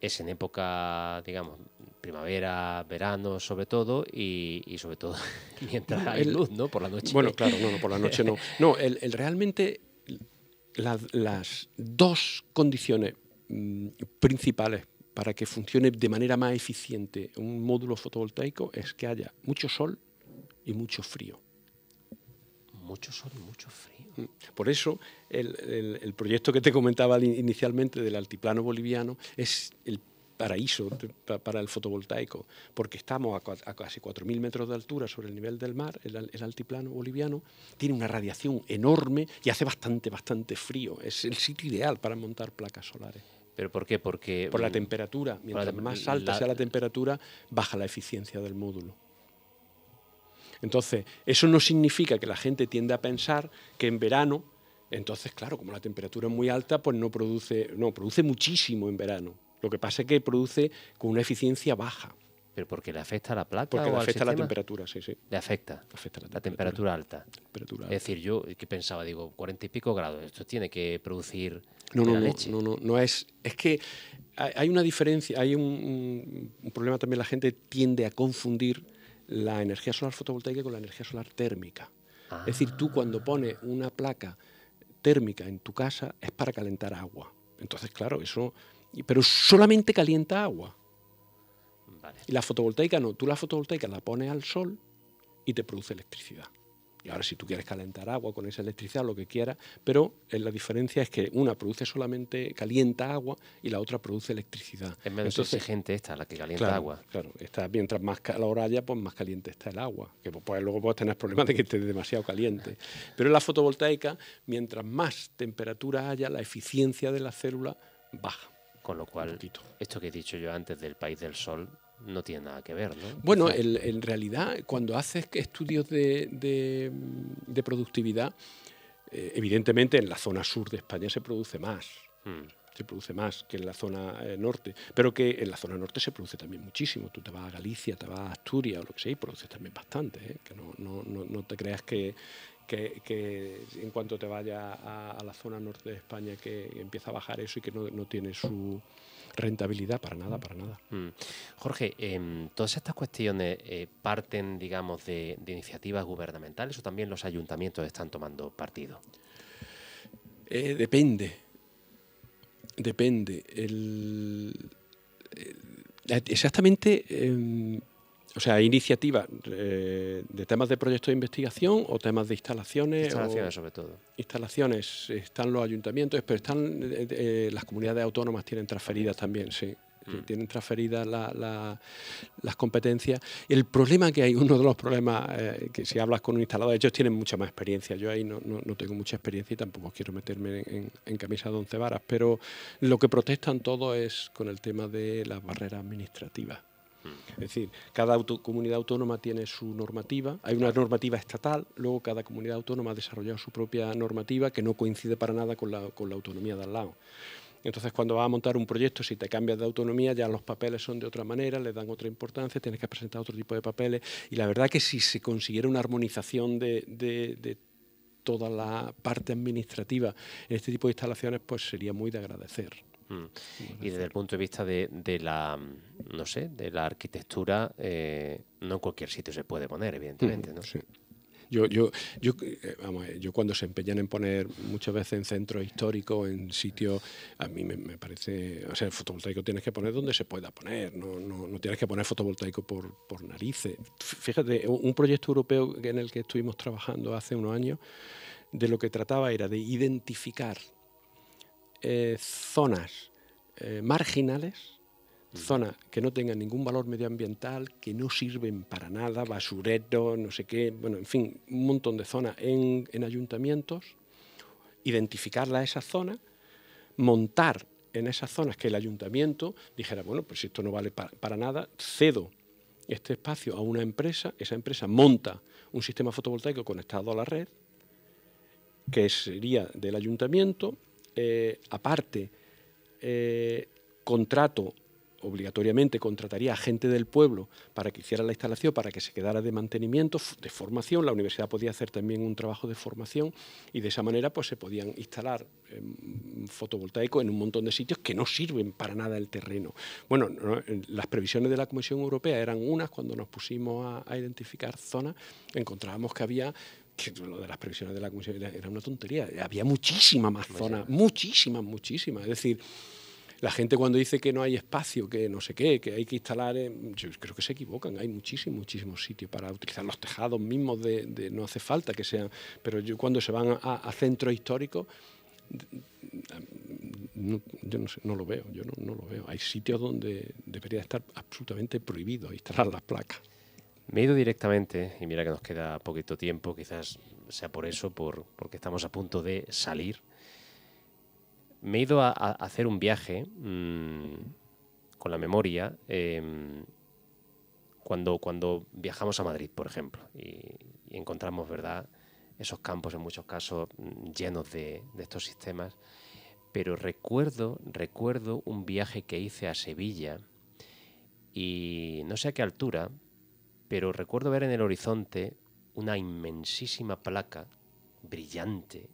es en época, digamos, primavera, verano, sobre todo, y, sobre todo mientras hay luz, ¿no? Por la noche. Bueno, claro, no, no por la noche no. No, el realmente las dos condiciones mm, principales para que funcione de manera más eficiente un módulo fotovoltaico es que haya mucho sol y mucho frío. Mucho sol y mucho frío. Mm. Por eso el, el proyecto que te comentaba inicialmente del altiplano boliviano es el paraíso para el fotovoltaico, porque estamos a, casi 4.000 metros de altura sobre el nivel del mar, el, altiplano boliviano, tiene una radiación enorme y hace bastante, bastante frío. Es el sitio ideal para montar placas solares. ¿Pero por qué? Porque, por la temperatura. Mientras más alta sea la temperatura, baja la eficiencia del módulo. Entonces, eso no significa que la gente tiende a pensar que en verano, entonces, claro, como la temperatura es muy alta, pues no produce, no, produce muchísimo en verano lo que pasa es que produce con una eficiencia baja. ¿Pero porque le afecta a la placa? Porque le afecta a la temperatura, sí, sí. Le afecta. afecta la, temperatura. alta. Temperatura Es decir, yo que pensaba, digo, cuarenta y pico grados, esto tiene que producir no, no, la leche. No, no, no, no es. Es que hay una diferencia, hay un, problema también, la gente tiende a confundir la energía solar fotovoltaica con la energía solar térmica. Es decir, tú cuando ah. pones una placa térmica en tu casa es para calentar agua. Entonces, claro, eso pero solamente calienta agua. Y la fotovoltaica no, tú la fotovoltaica la pones al sol y te produce electricidad. Y ahora si tú quieres calentar agua con esa electricidad, lo que quieras, pero eh, la diferencia es que una produce solamente, calienta agua y la otra produce electricidad. Es menos exigente esta, la que calienta agua. Claro, mientras más calor haya, pues más caliente está el agua, que pues, pues, luego puedes tener problemas de que esté demasiado caliente. Pero en la fotovoltaica, mientras más temperatura haya, la eficiencia de la célula baja. Con lo cual, esto que he dicho yo antes del país del sol no tiene nada que ver, ¿no? Bueno, en, realidad, cuando haces estudios de, productividad, eh, evidentemente en la zona sur de España se produce más. Hmm. Se produce más que en la zona eh, norte, pero que en la zona norte se produce también muchísimo. Tú te vas a Galicia, te vas a Asturias o lo que sea y produces también bastante. ¿eh? Que no, no, te creas que, que, en cuanto te vaya a, la zona norte de España que empieza a bajar eso y que no, tiene su rentabilidad para nada, para nada. Mm. Jorge, em, todas estas cuestiones eh, parten, digamos, de, iniciativas gubernamentales o también los ayuntamientos están tomando partido. Eh, depende, depende. exactamente em, o sea, iniciativas eh, de temas de proyectos de investigación o temas de instalaciones. Instalaciones, sobre todo. Instalaciones, están los ayuntamientos, pero están eh, eh, las comunidades autónomas tienen transferidas también, sí. Mm. Tienen transferidas las competencias. El problema que hay, uno de los problemas que si hablas con un instalador, ellos tienen mucha más experiencia. Yo ahí no, tengo mucha experiencia y tampoco quiero meterme en, en camisa de once varas, pero lo que protestan todos es con el tema de las barreras administrativas es decir, cada comunidad autónoma tiene su normativa, hay una normativa estatal, luego cada comunidad autónoma ha desarrollado su propia normativa que no coincide para nada con la, autonomía de al lado. Entonces, cuando vas a montar un proyecto, si te cambias de autonomía, ya los papeles son de otra manera, le dan otra importancia, tienes que presentar otro tipo de papeles. Y la verdad que si se consiguiera una armonización de, de toda la parte administrativa en este tipo de instalaciones, pues sería muy de agradecer. Mm. Y desde el punto de vista de, la, mm, no sé, de la arquitectura, eh, no en cualquier sitio se puede poner, evidentemente, mm, ¿no? Yo, yo, yo, eh, vamos, yo cuando se empeñan en poner muchas veces en centros históricos, en sitios, a mí me, parece, o sea, el fotovoltaico tienes que poner donde se pueda poner, no, tienes que poner fotovoltaico por, por narices. Fíjate, un proyecto europeo en el que estuvimos trabajando hace unos años, de lo que trataba era de identificar eh, zonas eh, marginales, mm. zonas que no tengan ningún valor medioambiental, que no sirven para nada, basureros, no sé qué, bueno, en fin, un montón de zonas en, en ayuntamientos, a esa zona, montar en esas zonas que el ayuntamiento dijera, bueno, pues esto no vale para nada, cedo este espacio a una empresa, esa empresa monta un sistema fotovoltaico conectado a la red, que sería del ayuntamiento, eh, aparte, eh, contrato, obligatoriamente contrataría a gente del pueblo para que hiciera la instalación, para que se quedara de mantenimiento, de formación. La universidad podía hacer también un trabajo de formación y de esa manera pues, se podían instalar fotovoltaico em, fotovoltaicos en un montón de sitios que no sirven para nada el terreno. Bueno, las previsiones de la Comisión Europea eran unas cuando nos pusimos a, a identificar zonas, encontrábamos que había que lo de las previsiones de la Comisión era una tontería. Había muchísimas más zonas, muchísimas, muchísimas. Es decir, la gente cuando dice que no hay espacio, que no sé qué, que hay que instalar, eh, yo creo que se equivocan. Hay muchísimos, muchísimos sitios para utilizar los tejados mismos, de, no hace falta que sean. Pero yo cuando se van a, centros históricos, mm, mm, yo no, no, lo veo, yo no lo veo. Hay sitios donde debería estar absolutamente prohibido instalar las placas. Me he ido directamente, y mira que nos queda poquito tiempo, quizás sea por eso, por, porque estamos a punto de salir. Me he ido a, hacer un viaje mm, con la memoria em, cuando, cuando viajamos a Madrid, por ejemplo, y, encontramos, ¿verdad?, esos campos en muchos casos mm, llenos de, de estos sistemas. Pero recuerdo, recuerdo un viaje que hice a Sevilla y no sé a qué altura, pero recuerdo ver en el horizonte una inmensísima placa brillante.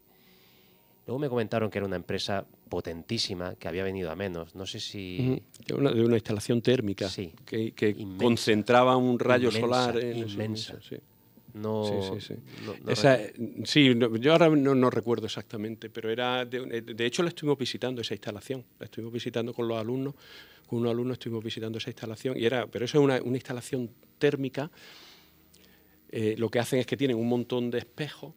Luego me comentaron que era una empresa potentísima que había venido a menos. No sé si. De una, instalación térmica que, concentraba un rayo solar. En inmensa. No, esa, sí yo ahora no, recuerdo exactamente, pero era eh, de, hecho la estuvimos visitando esa instalación, la estuvimos visitando con los alumnos, con unos alumnos estuvimos visitando esa instalación y era, pero eso es una, instalación térmica. Eh, lo que hacen es que tienen un montón de espejos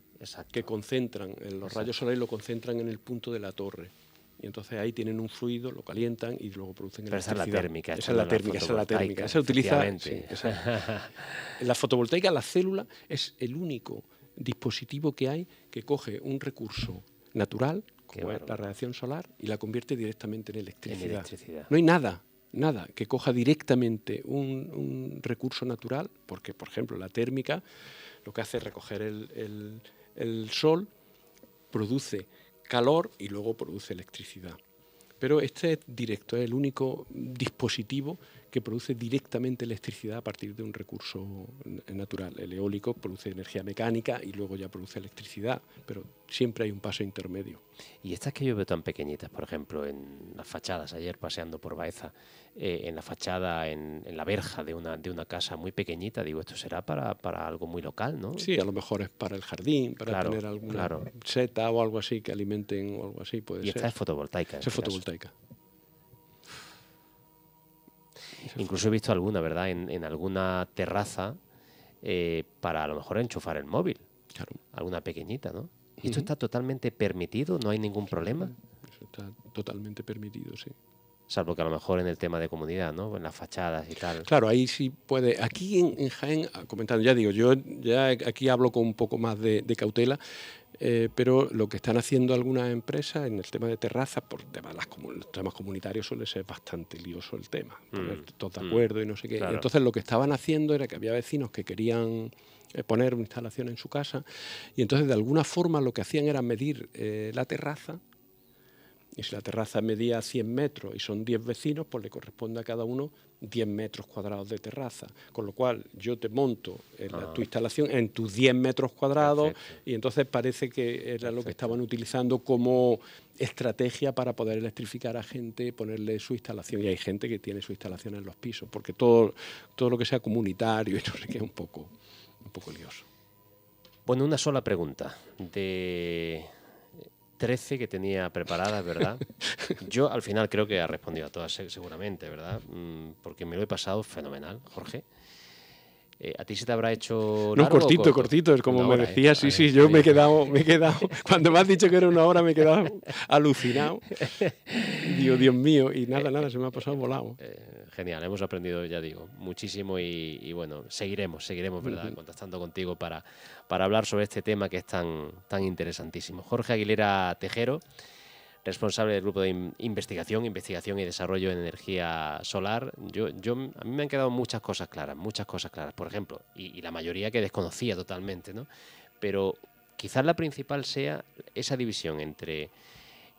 que concentran los rayos solares, lo concentran en el punto de la torre y entonces ahí tienen un fluido, lo calientan y luego producen Pero electricidad. esa es la térmica. Esa es la térmica, esa es la térmica. Esa utiliza... la fotovoltaica, la célula, es el único dispositivo que hay que coge un recurso natural, como es la radiación solar, y la convierte directamente en electricidad. No hay nada nada, que coja directamente un, recurso natural, porque por ejemplo la térmica lo que hace es recoger el, el sol, produce calor y luego produce electricidad. Pero este es directo, es el único dispositivo que produce directamente electricidad a partir de un recurso natural. El eólico produce energía mecánica y luego ya produce electricidad, pero siempre hay un paso intermedio. Y estas que yo veo tan pequeñitas, por ejemplo, en las fachadas, ayer paseando por Baeza, eh, en la fachada, en, la verja de una, de una casa muy pequeñita, digo, esto será para, algo muy local, ¿no? Sí, a lo mejor es para el jardín, para tener alguna seta o algo así que alimenten o algo así, puede y ser. Y esta es fotovoltaica. Es este fotovoltaica. Incluso he visto alguna, ¿verdad? En, alguna terraza eh, para a lo mejor enchufar el móvil. Claro. Alguna pequeñita, ¿no? esto está totalmente permitido? ¿No hay ningún problema? está totalmente permitido, sí. Salvo que a lo mejor en el tema de comunidad, ¿no? En las fachadas y tal. Claro, ahí sí puede. Aquí en, Jaén, ah, comentando, ya digo, yo ya aquí hablo con un poco más de cautela. Eh, pero lo que están haciendo algunas empresas en el tema de terraza por temas, temas comunitarios suele ser bastante lioso el tema, poner mm. todos de mm. acuerdo y no sé qué. Entonces lo que estaban haciendo era que había vecinos que querían eh, poner una instalación en su casa y entonces de alguna forma lo que hacían era medir eh, la terraza y si la terraza medía 100 metros y son 10 vecinos, pues le corresponde a cada uno 10 metros cuadrados de terraza. Con lo cual yo te monto tu ah. instalación en tus 10 metros cuadrados y entonces parece que era lo que estaban utilizando como estrategia para poder electrificar a gente, ponerle su instalación. Y hay gente que tiene su instalación en los pisos, porque todo, todo lo que sea comunitario y no sé qué es un poco, un poco lioso. Bueno, una sola pregunta de 13 que tenía preparadas, ¿verdad? Yo al final creo que ha respondido a todas seguramente, ¿verdad? Mm, porque me lo he pasado fenomenal, Jorge. Eh, ¿A ti se te habrá hecho.? Largo no, cortito, cortito, es como me decías, ¿eh? sí, sí, yo me he quedado, me he quedado. Cuando me has dicho que era una hora me he quedado alucinado. Digo, Dios mío, y nada, nada, se me ha pasado volado. Eh, genial, hemos aprendido, ya digo, muchísimo y, bueno, seguiremos, seguiremos, ¿verdad? Contactando contigo para, para hablar sobre este tema que es tan, tan interesantísimo. Jorge Aguilera Tejero responsable del grupo de investigación, investigación y desarrollo en energía solar. Yo, yo, a mí me han quedado muchas cosas claras, muchas cosas claras, por ejemplo, y, la mayoría que desconocía totalmente, ¿no? Pero quizás la principal sea esa división entre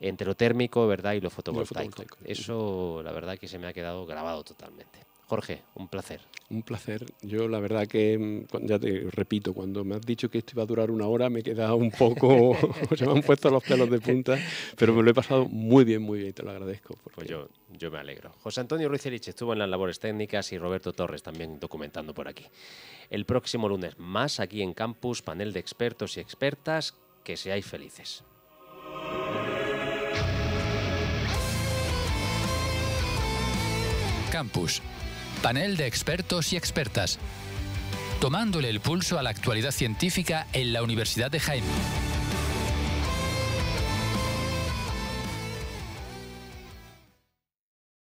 entre lo térmico, ¿verdad? Y Lo fotovoltaico. Eso, la verdad, que se me ha quedado grabado totalmente. Jorge, un placer. Un placer. Yo la verdad que, mm, ya te repito, cuando me has dicho que esto iba a durar una hora, me he quedado un poco, se me han puesto los pelos de punta, pero me lo he pasado muy bien, muy bien, te lo agradezco. Pues yo, yo me alegro. José Antonio Ruiz Erich estuvo en las labores técnicas y Roberto Torres también documentando por aquí. El próximo lunes, más aquí en Campus, panel de expertos y expertas, que seáis felices. Campus panel de expertos y expertas, tomándole el pulso a la actualidad científica en la Universidad de Jaime.